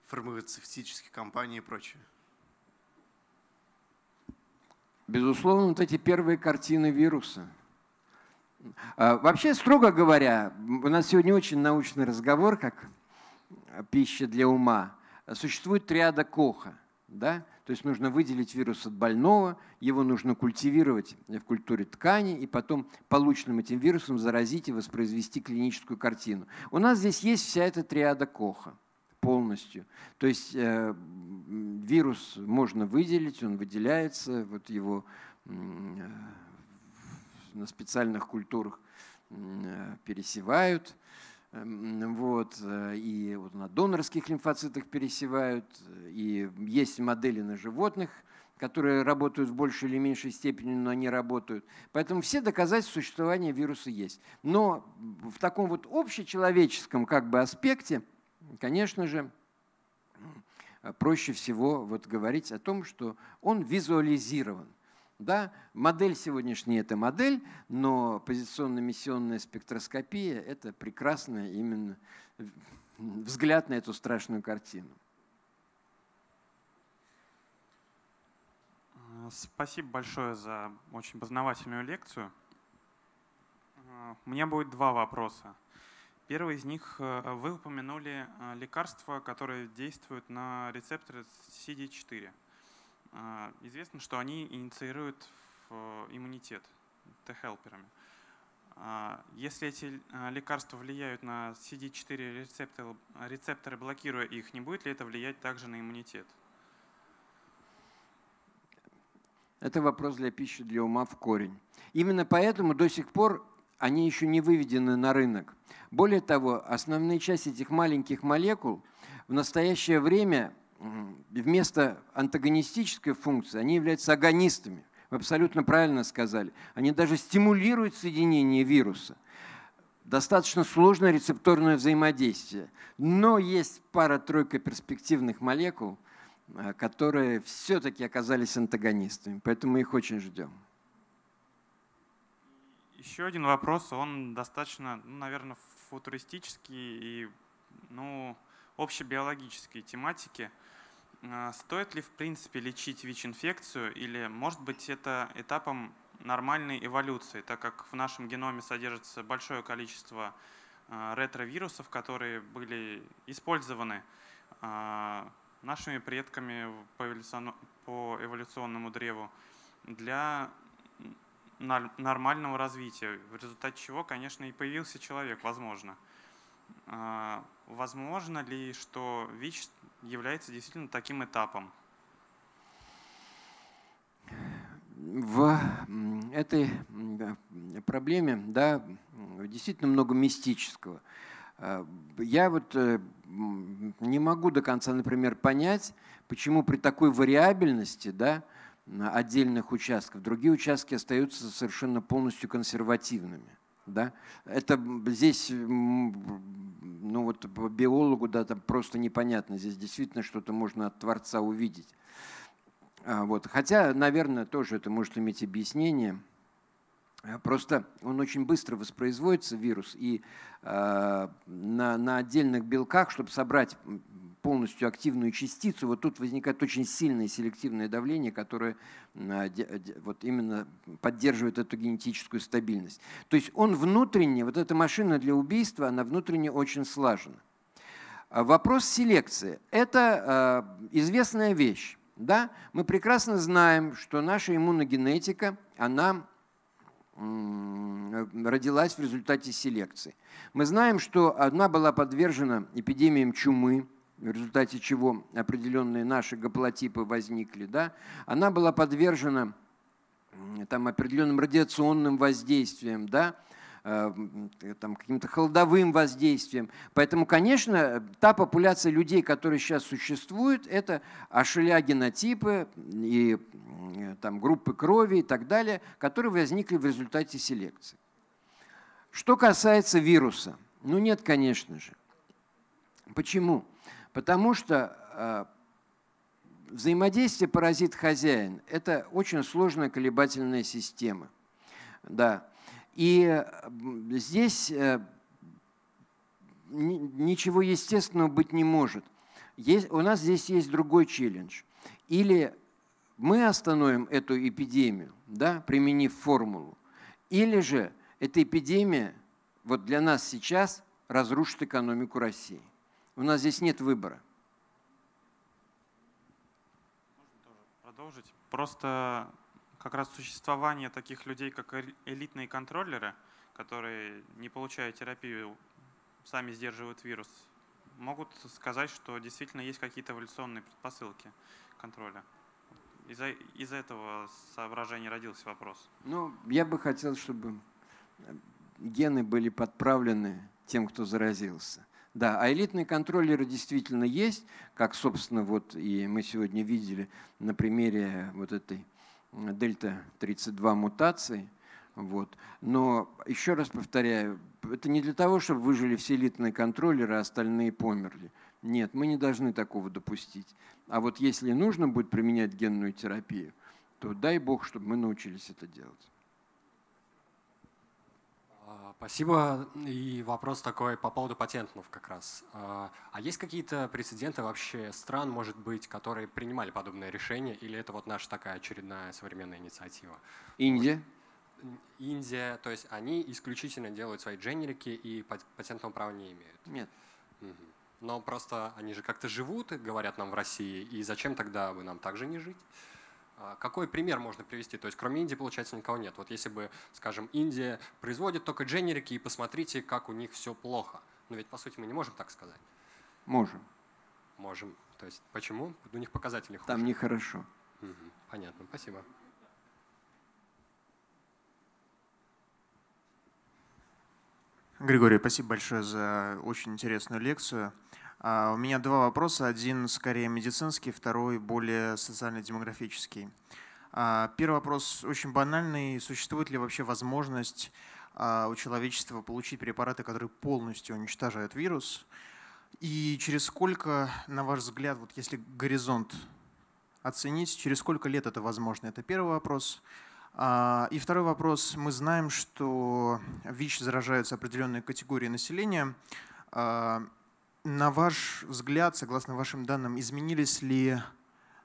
фармацевтических компаний и прочее? Безусловно, вот эти первые картины вируса. А, вообще, строго говоря, у нас сегодня очень научный разговор, как пища для ума. Существует триада Коха – да? То есть нужно выделить вирус от больного, его нужно культивировать в культуре ткани и потом полученным этим вирусом заразить и воспроизвести клиническую картину. У нас здесь есть вся эта триада Коха полностью. То есть э, вирус можно выделить, он выделяется, вот его э, на специальных культурах э, пересевают. Э, Эм, вот, э, и вот на донорских лимфоцитах пересевают, э, и есть модели на животных, которые работают в большей или меньшей степени, но они работают. Поэтому все доказательства существования вируса есть. Но в таком вот общечеловеческом как бы аспекте, конечно же, э, проще всего вот говорить о том, что он визуализирован. Да? Модель сегодняшняя – это модель, но позиционно-миссионная спектроскопия – это прекрасный именно э, взгляд на эту страшную картину. Спасибо большое за очень познавательную лекцию. У меня будет два вопроса. Первый из них, э, вы упомянули э, лекарства, которые действуют на рецепторы CD4. А, известно, что они инициируют э, иммунитет Т-хелперами. А, если эти а, лекарства влияют на CD4 рецепторы, рецепторы, блокируя их, не будет ли это влиять также на иммунитет? Это вопрос для пищи для ума в корень. Именно поэтому до сих пор они еще не выведены на рынок. Более того, основная часть этих маленьких молекул в настоящее время вместо антагонистической функции они являются агонистами. Вы абсолютно правильно сказали. Они даже стимулируют соединение вируса. Достаточно сложное рецепторное взаимодействие. Но есть пара-тройка перспективных молекул, э, которые все-таки оказались антагонистами. Поэтому мы их очень ждем. Еще один вопрос, он достаточно, ну, наверное, футуристический и, ну, общебиологической тематики. А, стоит ли, в принципе, лечить ВИЧ-инфекцию или, может быть, это этапом нормальной эволюции, так как в нашем геноме содержится большое количество а, ретровирусов, которые были использованы а, нашими предками по эволюционному древу для нормального развития, в результате чего, конечно, и появился человек, возможно. Возможно ли, что ВИЧ является действительно таким этапом? В этой проблеме да, действительно много мистического. Э, я вот э, не могу до конца, например, понять, почему при такой вариабельности да, отдельных участков другие участки остаются совершенно полностью консервативными. Да? Это здесь ну вот биологу да, там просто непонятно. Здесь действительно что-то можно от Творца увидеть. А, вот. Хотя, наверное, тоже это может иметь объяснение. А, просто он очень быстро воспроизводится, вирус, и э, на, на отдельных белках, чтобы собрать полностью активную частицу, вот тут возникает очень сильное селективное давление, которое а, вот именно поддерживает эту генетическую стабильность. То есть он внутренне, вот эта машина для убийства, она внутренне очень слажена. А вопрос селекции. Это а, известная вещь. Да? Мы прекрасно знаем, что наша иммуногенетика, она родилась в результате селекции. Мы знаем, что одна была подвержена эпидемиям чумы, в результате чего определенные наши гаплотипы возникли, да, она была подвержена там, определенным радиационным воздействиям, да, э, там, каким-то холодовым воздействием. Поэтому, конечно, та популяция людей, которые сейчас существует, это ашеля генотипы и там, группы крови и так далее, которые возникли в результате селекции. Что касается вируса, ну нет, конечно же. Почему? Потому что э, взаимодействие паразит-хозяин – это очень сложная колебательная система. Да. И здесь э, ничего естественного быть не может. Есть, у нас здесь есть другой челлендж. Или мы остановим эту эпидемию, да, применив формулу, или же эта эпидемия вот для нас сейчас разрушит экономику России. У нас здесь нет выбора. Можно тоже продолжить. Просто как раз существование таких людей, как элитные контроллеры, которые, не получая терапию, сами сдерживают вирус, могут сказать, что действительно есть какие-то эволюционные предпосылки контроля. Из-за из этого соображения родился вопрос. Ну, я бы хотел, чтобы гены были подправлены тем, кто заразился. Да, а элитные контроллеры действительно есть, как, собственно, вот и мы сегодня видели на примере вот этой дельта-32 мутации. Вот. Но еще раз повторяю, это не для того, чтобы выжили все элитные контроллеры, а остальные померли. Нет, мы не должны такого допустить. А вот если нужно будет применять генную терапию, то дай бог, чтобы мы научились это делать. Спасибо. И вопрос такой по поводу патентов как раз. А, а есть какие-то прецеденты вообще стран, может быть, которые принимали подобное решение, или это вот наша такая очередная современная инициатива? Индия. Индия, то есть они исключительно делают свои дженерики и патентного права не имеют? Нет. Но просто они же как-то живут, говорят нам в России, и зачем тогда бы нам также не жить? А какой пример можно привести? То есть кроме Индии, получается, никого нет. Вот если бы, скажем, Индия производит только дженерики и посмотрите, как у них все плохо. Но ведь, по сути, мы не можем так сказать. Можем. Можем. То есть почему? У них показатели хуже. Там нехорошо. Угу. Понятно, спасибо. Григорий, спасибо большое за очень интересную лекцию. А, у меня два вопроса. Один скорее медицинский, второй более социально-демографический. А, первый вопрос очень банальный. Существует ли вообще возможность а, у человечества получить препараты, которые полностью уничтожают вирус? И через сколько, на ваш взгляд, вот если горизонт оценить, через сколько лет это возможно? Это первый вопрос. И второй вопрос. Мы знаем, что ВИЧ заражаются определенные категории населения на ваш взгляд, согласно вашим данным, изменились ли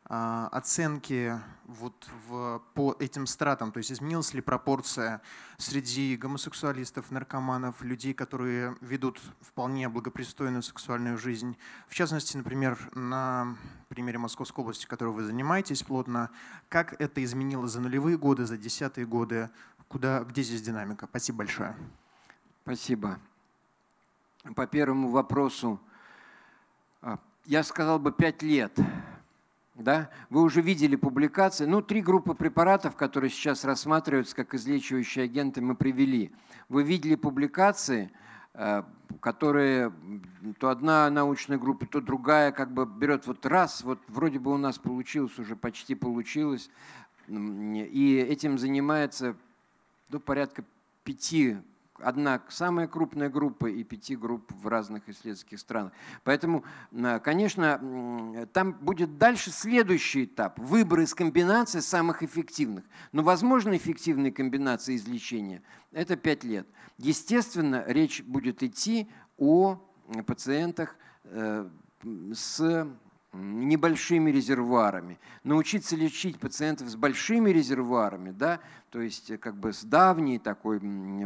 а, оценки вот в, по этим стратам? То есть изменилась ли пропорция среди гомосексуалистов, наркоманов, людей, которые ведут вполне благопристойную сексуальную жизнь? В частности, например, на примере Московской области, которой вы занимаетесь плотно, как это изменило за нулевые годы, за десятые годы? Куда, где здесь динамика? Спасибо большое. Спасибо. По первому вопросу а, я сказал бы, 5 лет. Да? Вы уже видели публикации. Ну, три группы препаратов, которые сейчас рассматриваются как излечивающие агенты, мы привели. Вы видели публикации, э, которые то одна научная группа, то другая как бы берет вот раз, вот вроде бы у нас получилось уже, почти получилось, и этим занимается ну, порядка пяти одна самая крупная группа и пяти групп в разных исследовательских странах. Поэтому, конечно, там будет дальше следующий этап – выбор из комбинаций самых эффективных. Но возможно эффективные комбинации излечения – это пять лет. Естественно, речь будет идти о пациентах э, с небольшими резервуарами, научиться лечить пациентов с большими резервуарами, да, то есть э, как бы с давней такой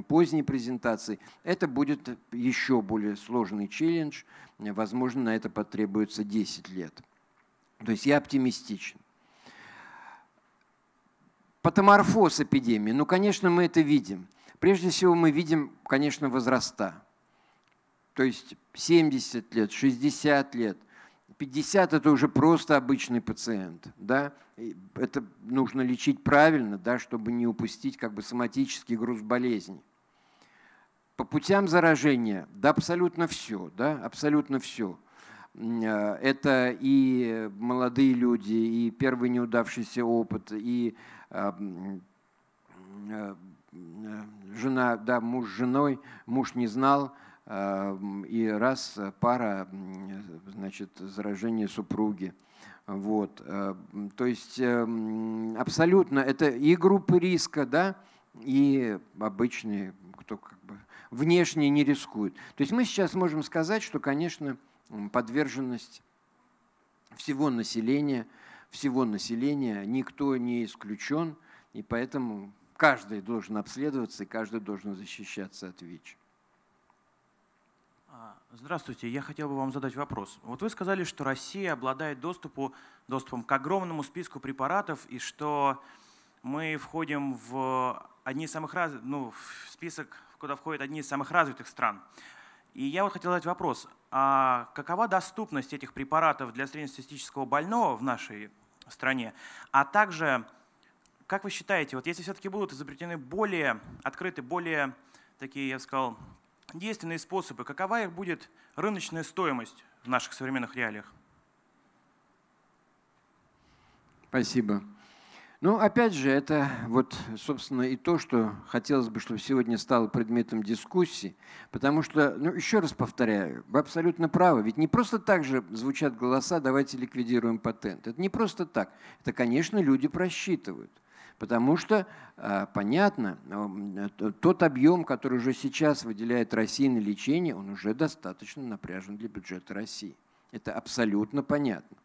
поздней презентацией, это будет еще более сложный челлендж, возможно, на это потребуется 10 лет. То есть я оптимистичен. Патоморфоз эпидемии, ну, конечно, мы это видим. Прежде всего мы видим, конечно, возраста. То есть 70 лет, 60 лет – 50 это уже просто обычный пациент. Да? Это нужно лечить правильно, да, чтобы не упустить как бы, соматический груз болезни. По путям заражения, да, абсолютно все, да, абсолютно все. Э, это и молодые люди, и первый неудавшийся опыт, и а, э, э, жена, да, муж с женой, муж не знал, Эм, и раз э, пара, значит, заражение супруги. Вот. Э, то есть эм, абсолютно это и группы риска, да, и обычные, кто как бы внешне не рискует. То есть мы сейчас можем сказать, что, конечно, подверженность всего населения, всего населения никто не исключен, и поэтому каждый должен обследоваться и каждый должен защищаться от ВИЧ. А, здравствуйте, я хотел бы вам задать вопрос. Вот вы сказали, что Россия обладает доступу, доступом к огромному списку препаратов и что мы входим в одни из самых раз, ну, в список, куда входят одни из самых развитых стран. И я вот хотел задать вопрос, а какова доступность этих препаратов для среднестатистического больного в нашей стране? А также, как вы считаете, вот если все-таки будут изобретены более открыты, более такие, я бы сказал, действенные способы, какова их будет рыночная стоимость в наших современных реалиях? Спасибо. Ну, опять же, это вот, собственно, и то, что хотелось бы, чтобы сегодня стало предметом дискуссии, потому что, ну, еще раз повторяю, вы абсолютно правы, ведь не просто так же звучат голоса «давайте ликвидируем патент». Это не просто так. Это, конечно, люди просчитывают. Потому что, а, понятно, а, тот объем, который уже сейчас выделяет Россия на лечение, он уже достаточно напряжен для бюджета России. Это абсолютно понятно.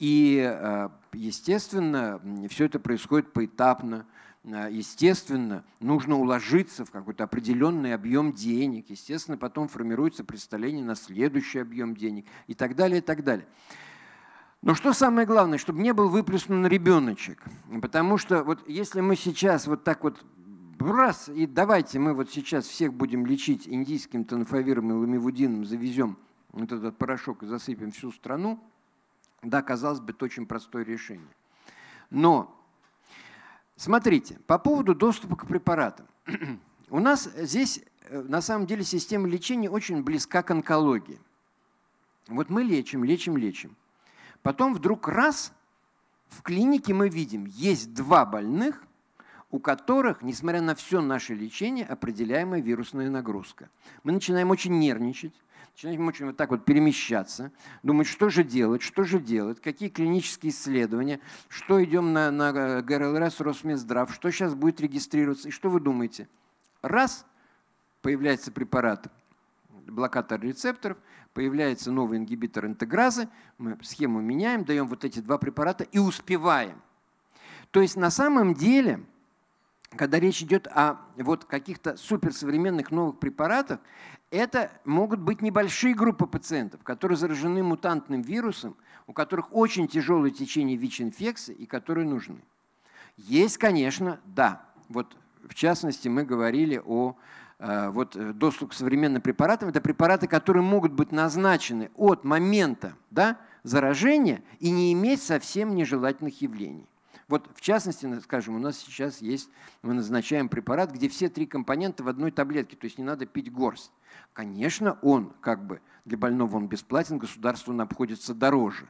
И, а, естественно, все это происходит поэтапно. Естественно, нужно уложиться в какой-то определенный объем денег. Естественно, потом формируется представление на следующий объем денег и так далее, и так далее. Но что самое главное, чтобы не был выплеснут ребеночек. Потому что вот если мы сейчас вот так вот раз, и давайте мы вот сейчас всех будем лечить индийским тонофавиром и ламивудином, завезем вот этот порошок и засыпем всю страну, да, казалось бы, это очень простое решение. Но смотрите, по поводу доступа к препаратам. У нас здесь э, на самом деле система лечения очень близка к онкологии. Вот мы лечим, лечим, лечим. Потом вдруг раз в клинике мы видим, есть два больных, у которых, несмотря на все наше лечение, определяемая вирусная нагрузка. Мы начинаем очень нервничать, начинаем очень вот так вот перемещаться, думать, что же делать, что же делать, какие клинические исследования, что идем на, на э, ГРЛРС, Росминздрав, что сейчас будет регистрироваться, и что вы думаете? Раз, появляется препарат блокатор рецепторов, появляется новый ингибитор интегразы, мы схему меняем, даем вот эти два препарата и успеваем. То есть на самом деле, когда речь идет о вот каких-то суперсовременных новых препаратах, это могут быть небольшие группы пациентов, которые заражены мутантным вирусом, у которых очень тяжелое течение ВИЧ-инфекции и которые нужны. Есть, конечно, да. Вот в частности, мы говорили о Э, вот э, доступ к современным препаратам, это препараты, которые могут быть назначены от момента да, заражения и не иметь совсем нежелательных явлений. Вот в частности, скажем, у нас сейчас есть, мы назначаем препарат, где все три компонента в одной таблетке, то есть не надо пить горсть. Конечно, он как бы для больного он бесплатен, государству он обходится дороже.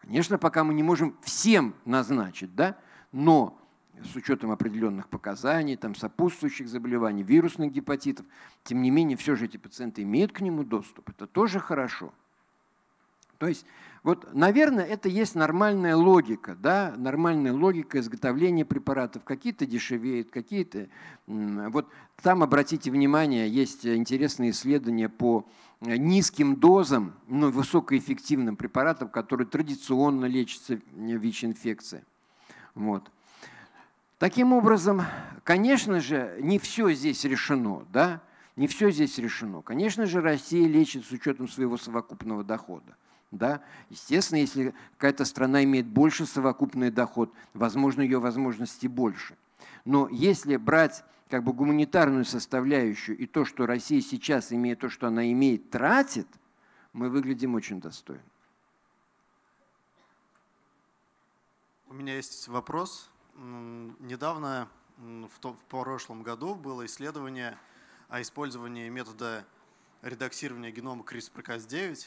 Конечно, пока мы не можем всем назначить, да, но с учетом определенных показаний, там, сопутствующих заболеваний, вирусных гепатитов. Тем не менее, все же эти пациенты имеют к нему доступ. Это тоже хорошо. То есть, вот, наверное, это есть нормальная логика, да, нормальная логика изготовления препаратов. Какие-то дешевеют, какие-то… Вот там, обратите внимание, есть интересные исследования по низким дозам, но высокоэффективным препаратам, которые традиционно лечатся ВИЧ-инфекцией. Вот. Таким образом, конечно же, не все здесь решено, да? Не все здесь решено. Конечно же, Россия лечит с учетом своего совокупного дохода. Да? Естественно, если какая-то страна имеет больше совокупный доход, возможно, ее возможности больше. Но если брать как бы гуманитарную составляющую и то, что Россия сейчас, имея то, что она имеет, тратит, мы выглядим очень достойно. У меня есть вопрос недавно, в, то, в прошлом году, было исследование о использовании метода редактирования генома CRISPR-Cas9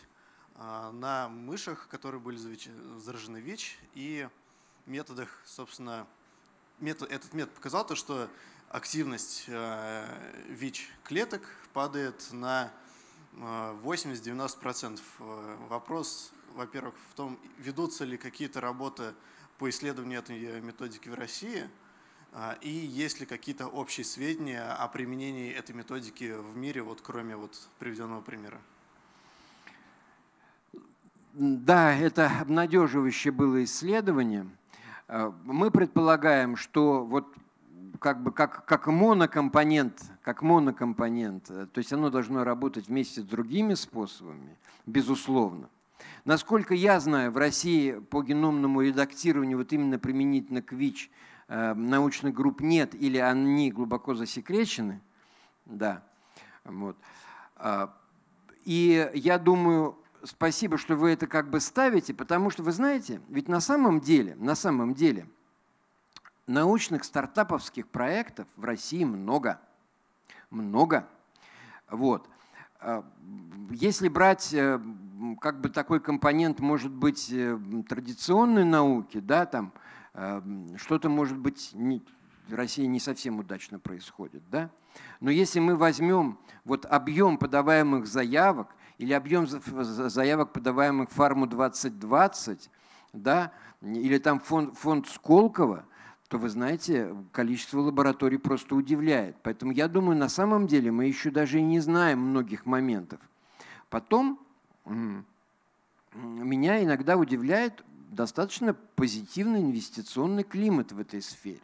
а, на мышах, которые были заражены ВИЧ, и методах, собственно, метод, этот метод показал то, что активность э, ВИЧ-клеток падает на 80-90%. Э, э, вопрос, во-первых, в том, ведутся ли какие-то работы по исследованию этой э, методики в России? А, и есть ли какие-то общие сведения о применении этой методики в мире, вот кроме вот приведенного примера? Да, это обнадеживающее было исследование. А, мы предполагаем, что вот как бы как, как монокомпонент, как монокомпонент, э, то есть оно должно работать вместе с другими способами, безусловно. Насколько я знаю, в России по геномному редактированию, вот именно применительно к ВИЧ, э, научных групп нет или они глубоко засекречены. Да. Вот. А, и я думаю, спасибо, что вы это как бы ставите, потому что вы знаете, ведь на самом деле, на самом деле научных стартаповских проектов в России много. Много. Вот. А, если брать э, как бы такой компонент может быть э, традиционной науки, да, там э, что-то может быть не, в России не совсем удачно происходит, да. Но если мы возьмем вот объем подаваемых заявок или объем заявок, подаваемых фарму 2020, да, или там фонд, фонд Сколково, то вы знаете, количество лабораторий просто удивляет. Поэтому я думаю, на самом деле мы еще даже и не знаем многих моментов. Потом меня иногда удивляет достаточно позитивный инвестиционный климат в этой сфере.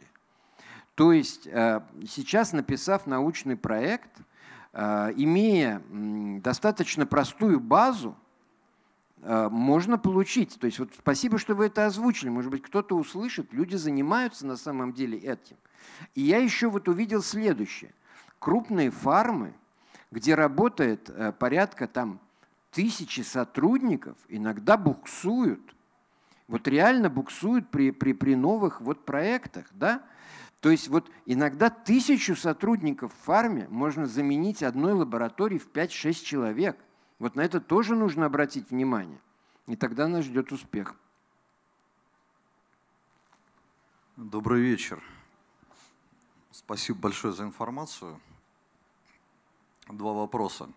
То есть э, сейчас, написав научный проект, э, имея достаточно простую базу, э, можно получить. То есть вот спасибо, что вы это озвучили. Может быть, кто-то услышит. Люди занимаются на самом деле этим. И я еще вот увидел следующее. Крупные фармы, где работает порядка там тысячи сотрудников иногда буксуют. Вот реально буксуют при, при, при новых вот проектах. Да? То есть вот иногда тысячу сотрудников в фарме можно заменить одной лабораторией в 5-6 человек. Вот на это тоже нужно обратить внимание. И тогда нас ждет успех. Добрый вечер. Спасибо большое за информацию. Два вопроса.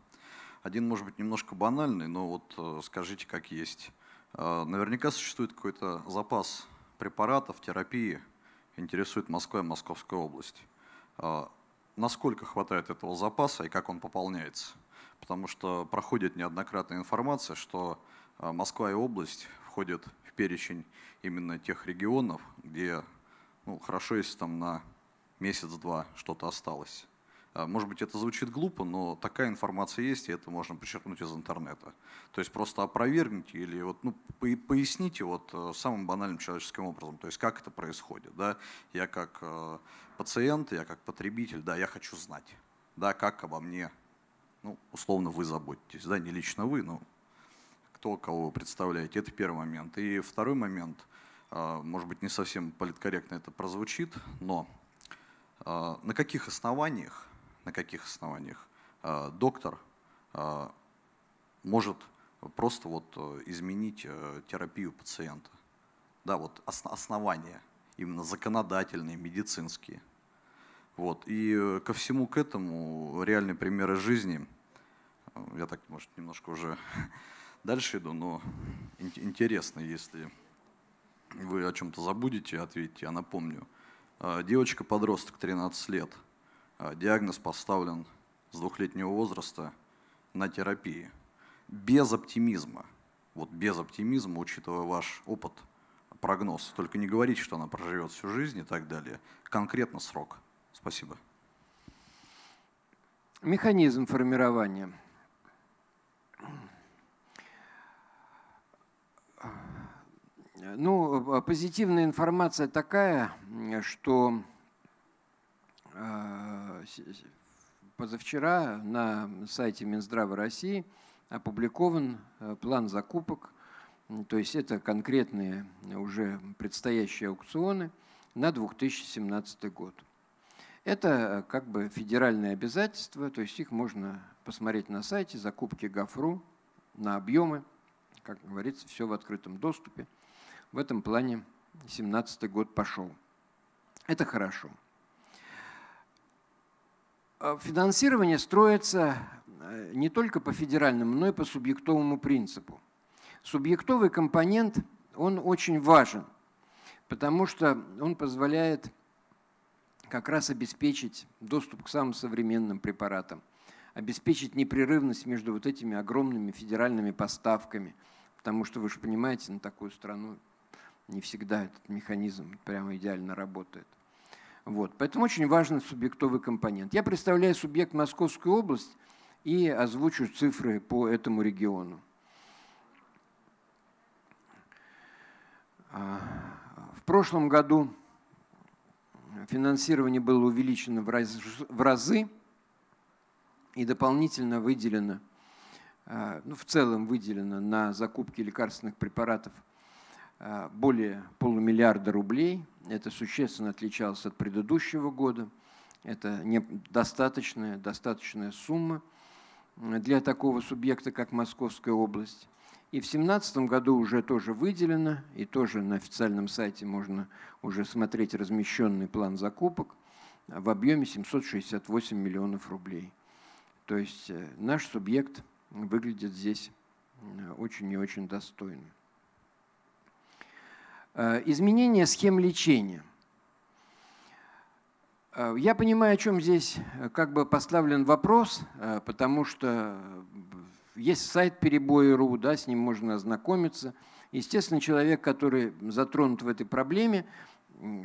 Один может быть немножко банальный, но вот э, скажите, как есть. Э, наверняка существует какой-то запас препаратов, терапии, интересует Москва и Московская область. Э, насколько хватает этого запаса и как он пополняется? Потому что проходит неоднократная информация, что Москва и область входят в перечень именно тех регионов, где ну, хорошо, если там на месяц-два что-то осталось. А, может быть, это звучит глупо, но такая информация есть, и это можно почерпнуть из интернета. То есть просто опровергните или вот, ну, поясните вот э, самым банальным человеческим образом, то есть как это происходит. Да? Я как э, пациент, я как потребитель, да, я хочу знать, да, как обо мне, ну, условно, вы заботитесь, да, не лично вы, но кто кого вы представляете. Это первый момент. И второй момент, э, может быть, не совсем политкорректно это прозвучит, но на каких основаниях на каких основаниях а, доктор а, может просто вот э, изменить э, терапию пациента. Да, вот основания, именно законодательные, медицинские. Вот. И э, ко всему к этому реальные примеры жизни. Я так, может, немножко уже дальше иду, но интересно, если вы о чем-то забудете, ответьте, я напомню. А, девочка-подросток, 13 лет – а, диагноз поставлен с двухлетнего возраста на терапии. Без оптимизма, вот без оптимизма, учитывая ваш опыт, прогноз, только не говорите, что она проживет всю жизнь и так далее, конкретно срок. Спасибо. Механизм формирования. Ну, а, позитивная информация такая, что а, позавчера на сайте Минздрава России опубликован э, план закупок, то есть это конкретные уже предстоящие аукционы на 2017 год. Это э, как бы федеральные обязательства, то есть их можно посмотреть на сайте закупки ГАФРУ, на объемы, как говорится, все в открытом доступе. В этом плане 2017 год пошел. Это хорошо. А финансирование строится э, не только по федеральному, но и по субъектовому принципу. Субъектовый компонент, он очень важен, потому что он позволяет как раз обеспечить доступ к самым современным препаратам, обеспечить непрерывность между вот этими огромными федеральными поставками, потому что вы же понимаете, на такую страну не всегда этот механизм прямо идеально работает. Вот. Поэтому очень важен субъектовый компонент. Я представляю субъект Московскую область и озвучу цифры по этому региону. А, в прошлом году финансирование было увеличено в разы и дополнительно выделено, а, ну, в целом выделено на закупки лекарственных препаратов – Э, более полумиллиарда рублей. Это существенно отличалось от предыдущего года. Это достаточная, достаточная сумма э, для такого субъекта, как Московская область. И в 2017 году уже тоже выделено, и тоже на официальном сайте можно уже смотреть размещенный план закупок в объеме 768 миллионов рублей. То есть э, наш субъект выглядит здесь очень и очень достойно. Э, изменение схем лечения. Э, я понимаю, о чем здесь э, как бы поставлен вопрос, потому что есть сайт перебои.ру, да, с ним можно ознакомиться. Естественно, человек, который затронут в этой проблеме,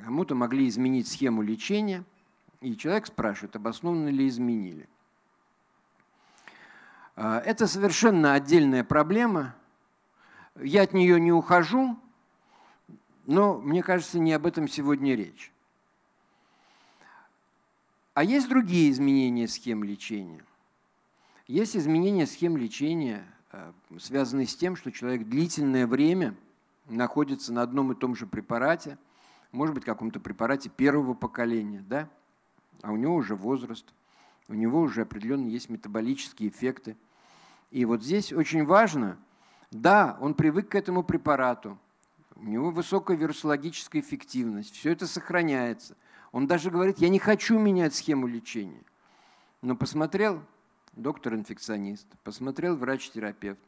кому-то могли изменить схему лечения, и человек спрашивает, обоснованно ли изменили. Это совершенно отдельная проблема. Я от нее не ухожу, но, мне кажется, не об этом сегодня речь. А есть другие изменения схем лечения. Есть изменения схем лечения, э, связанные с тем, что человек длительное время находится на одном и том же препарате, может быть, каком-то препарате первого поколения, да? а у него уже возраст, у него уже определенно есть метаболические эффекты. И вот здесь очень важно, да, он привык к этому препарату, у него высокая вирусологическая эффективность, все это сохраняется. Он даже говорит, я не хочу менять схему лечения. Но посмотрел доктор-инфекционист, посмотрел врач-терапевт,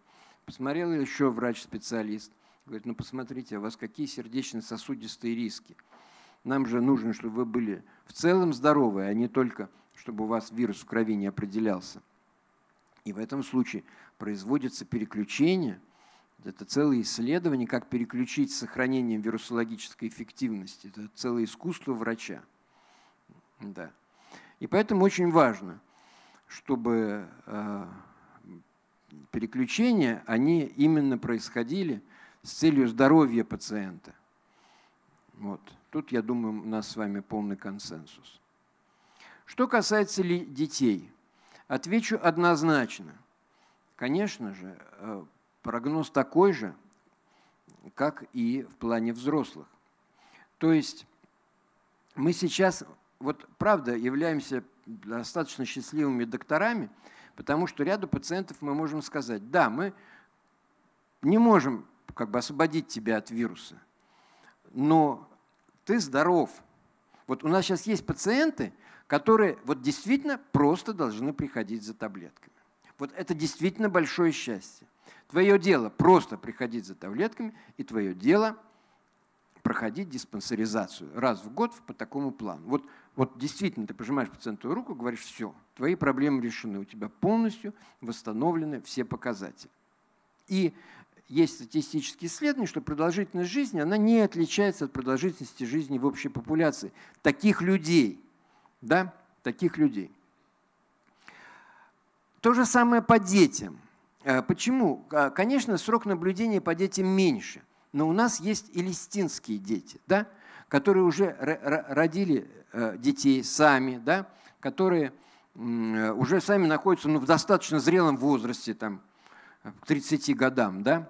посмотрел еще врач-специалист. Говорит, ну посмотрите, а у вас какие сердечно-сосудистые риски. Нам же нужно, чтобы вы были в целом здоровы, а не только, чтобы у вас вирус в крови не определялся. И в этом случае производится переключение – это целое исследование, как переключить с сохранением вирусологической эффективности. Это целое искусство врача. Да. И поэтому очень важно, чтобы э, переключения, они именно происходили с целью здоровья пациента. Вот. Тут, я думаю, у нас с вами полный консенсус. Что касается ли детей, отвечу однозначно. Конечно же, э, прогноз такой же, как и в плане взрослых. То есть мы сейчас, вот правда, являемся достаточно счастливыми докторами, потому что ряду пациентов мы можем сказать, да, мы не можем как бы освободить тебя от вируса, но ты здоров. Вот у нас сейчас есть пациенты, которые вот действительно просто должны приходить за таблетками. Вот это действительно большое счастье. Твое дело просто приходить за таблетками, и твое дело проходить диспансеризацию раз в год по такому плану. Вот, вот действительно ты пожимаешь пациенту руку, говоришь, все, твои проблемы решены, у тебя полностью восстановлены все показатели. И есть статистические исследования, что продолжительность жизни, она не отличается от продолжительности жизни в общей популяции. Таких людей, да, таких людей. То же самое по детям. Э, почему? Э, конечно, срок наблюдения по детям меньше, но у нас есть и листинские дети, да, которые уже родили э, детей сами, да, которые уже сами находятся ну, в достаточно зрелом возрасте, там, к 30 годам, да,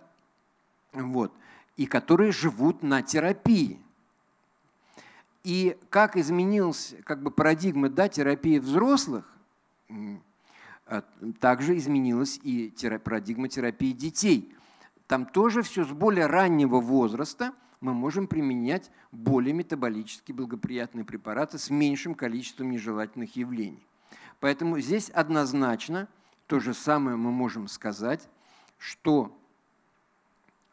вот, и которые живут на терапии. И как изменилась как бы, парадигма да, терапии взрослых, Э, также изменилась и парадигма терапии детей. Там тоже все с более раннего возраста мы можем применять более метаболически благоприятные препараты с меньшим количеством нежелательных явлений. Поэтому здесь однозначно то же самое мы можем сказать, что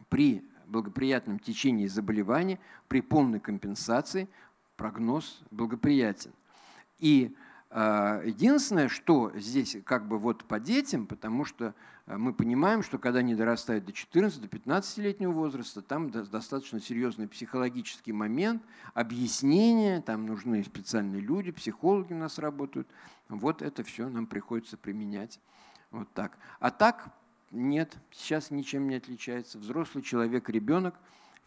при благоприятном течении заболевания, при полной компенсации прогноз благоприятен. И а, единственное, что здесь как бы вот по детям, потому что а, мы понимаем, что когда они дорастают до 14-15-летнего возраста, там достаточно серьезный психологический момент, объяснения, там нужны специальные люди, психологи у нас работают. Вот это все нам приходится применять. Вот так. А так нет, сейчас ничем не отличается. Взрослый человек, ребенок,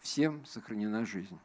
всем сохранена жизнь.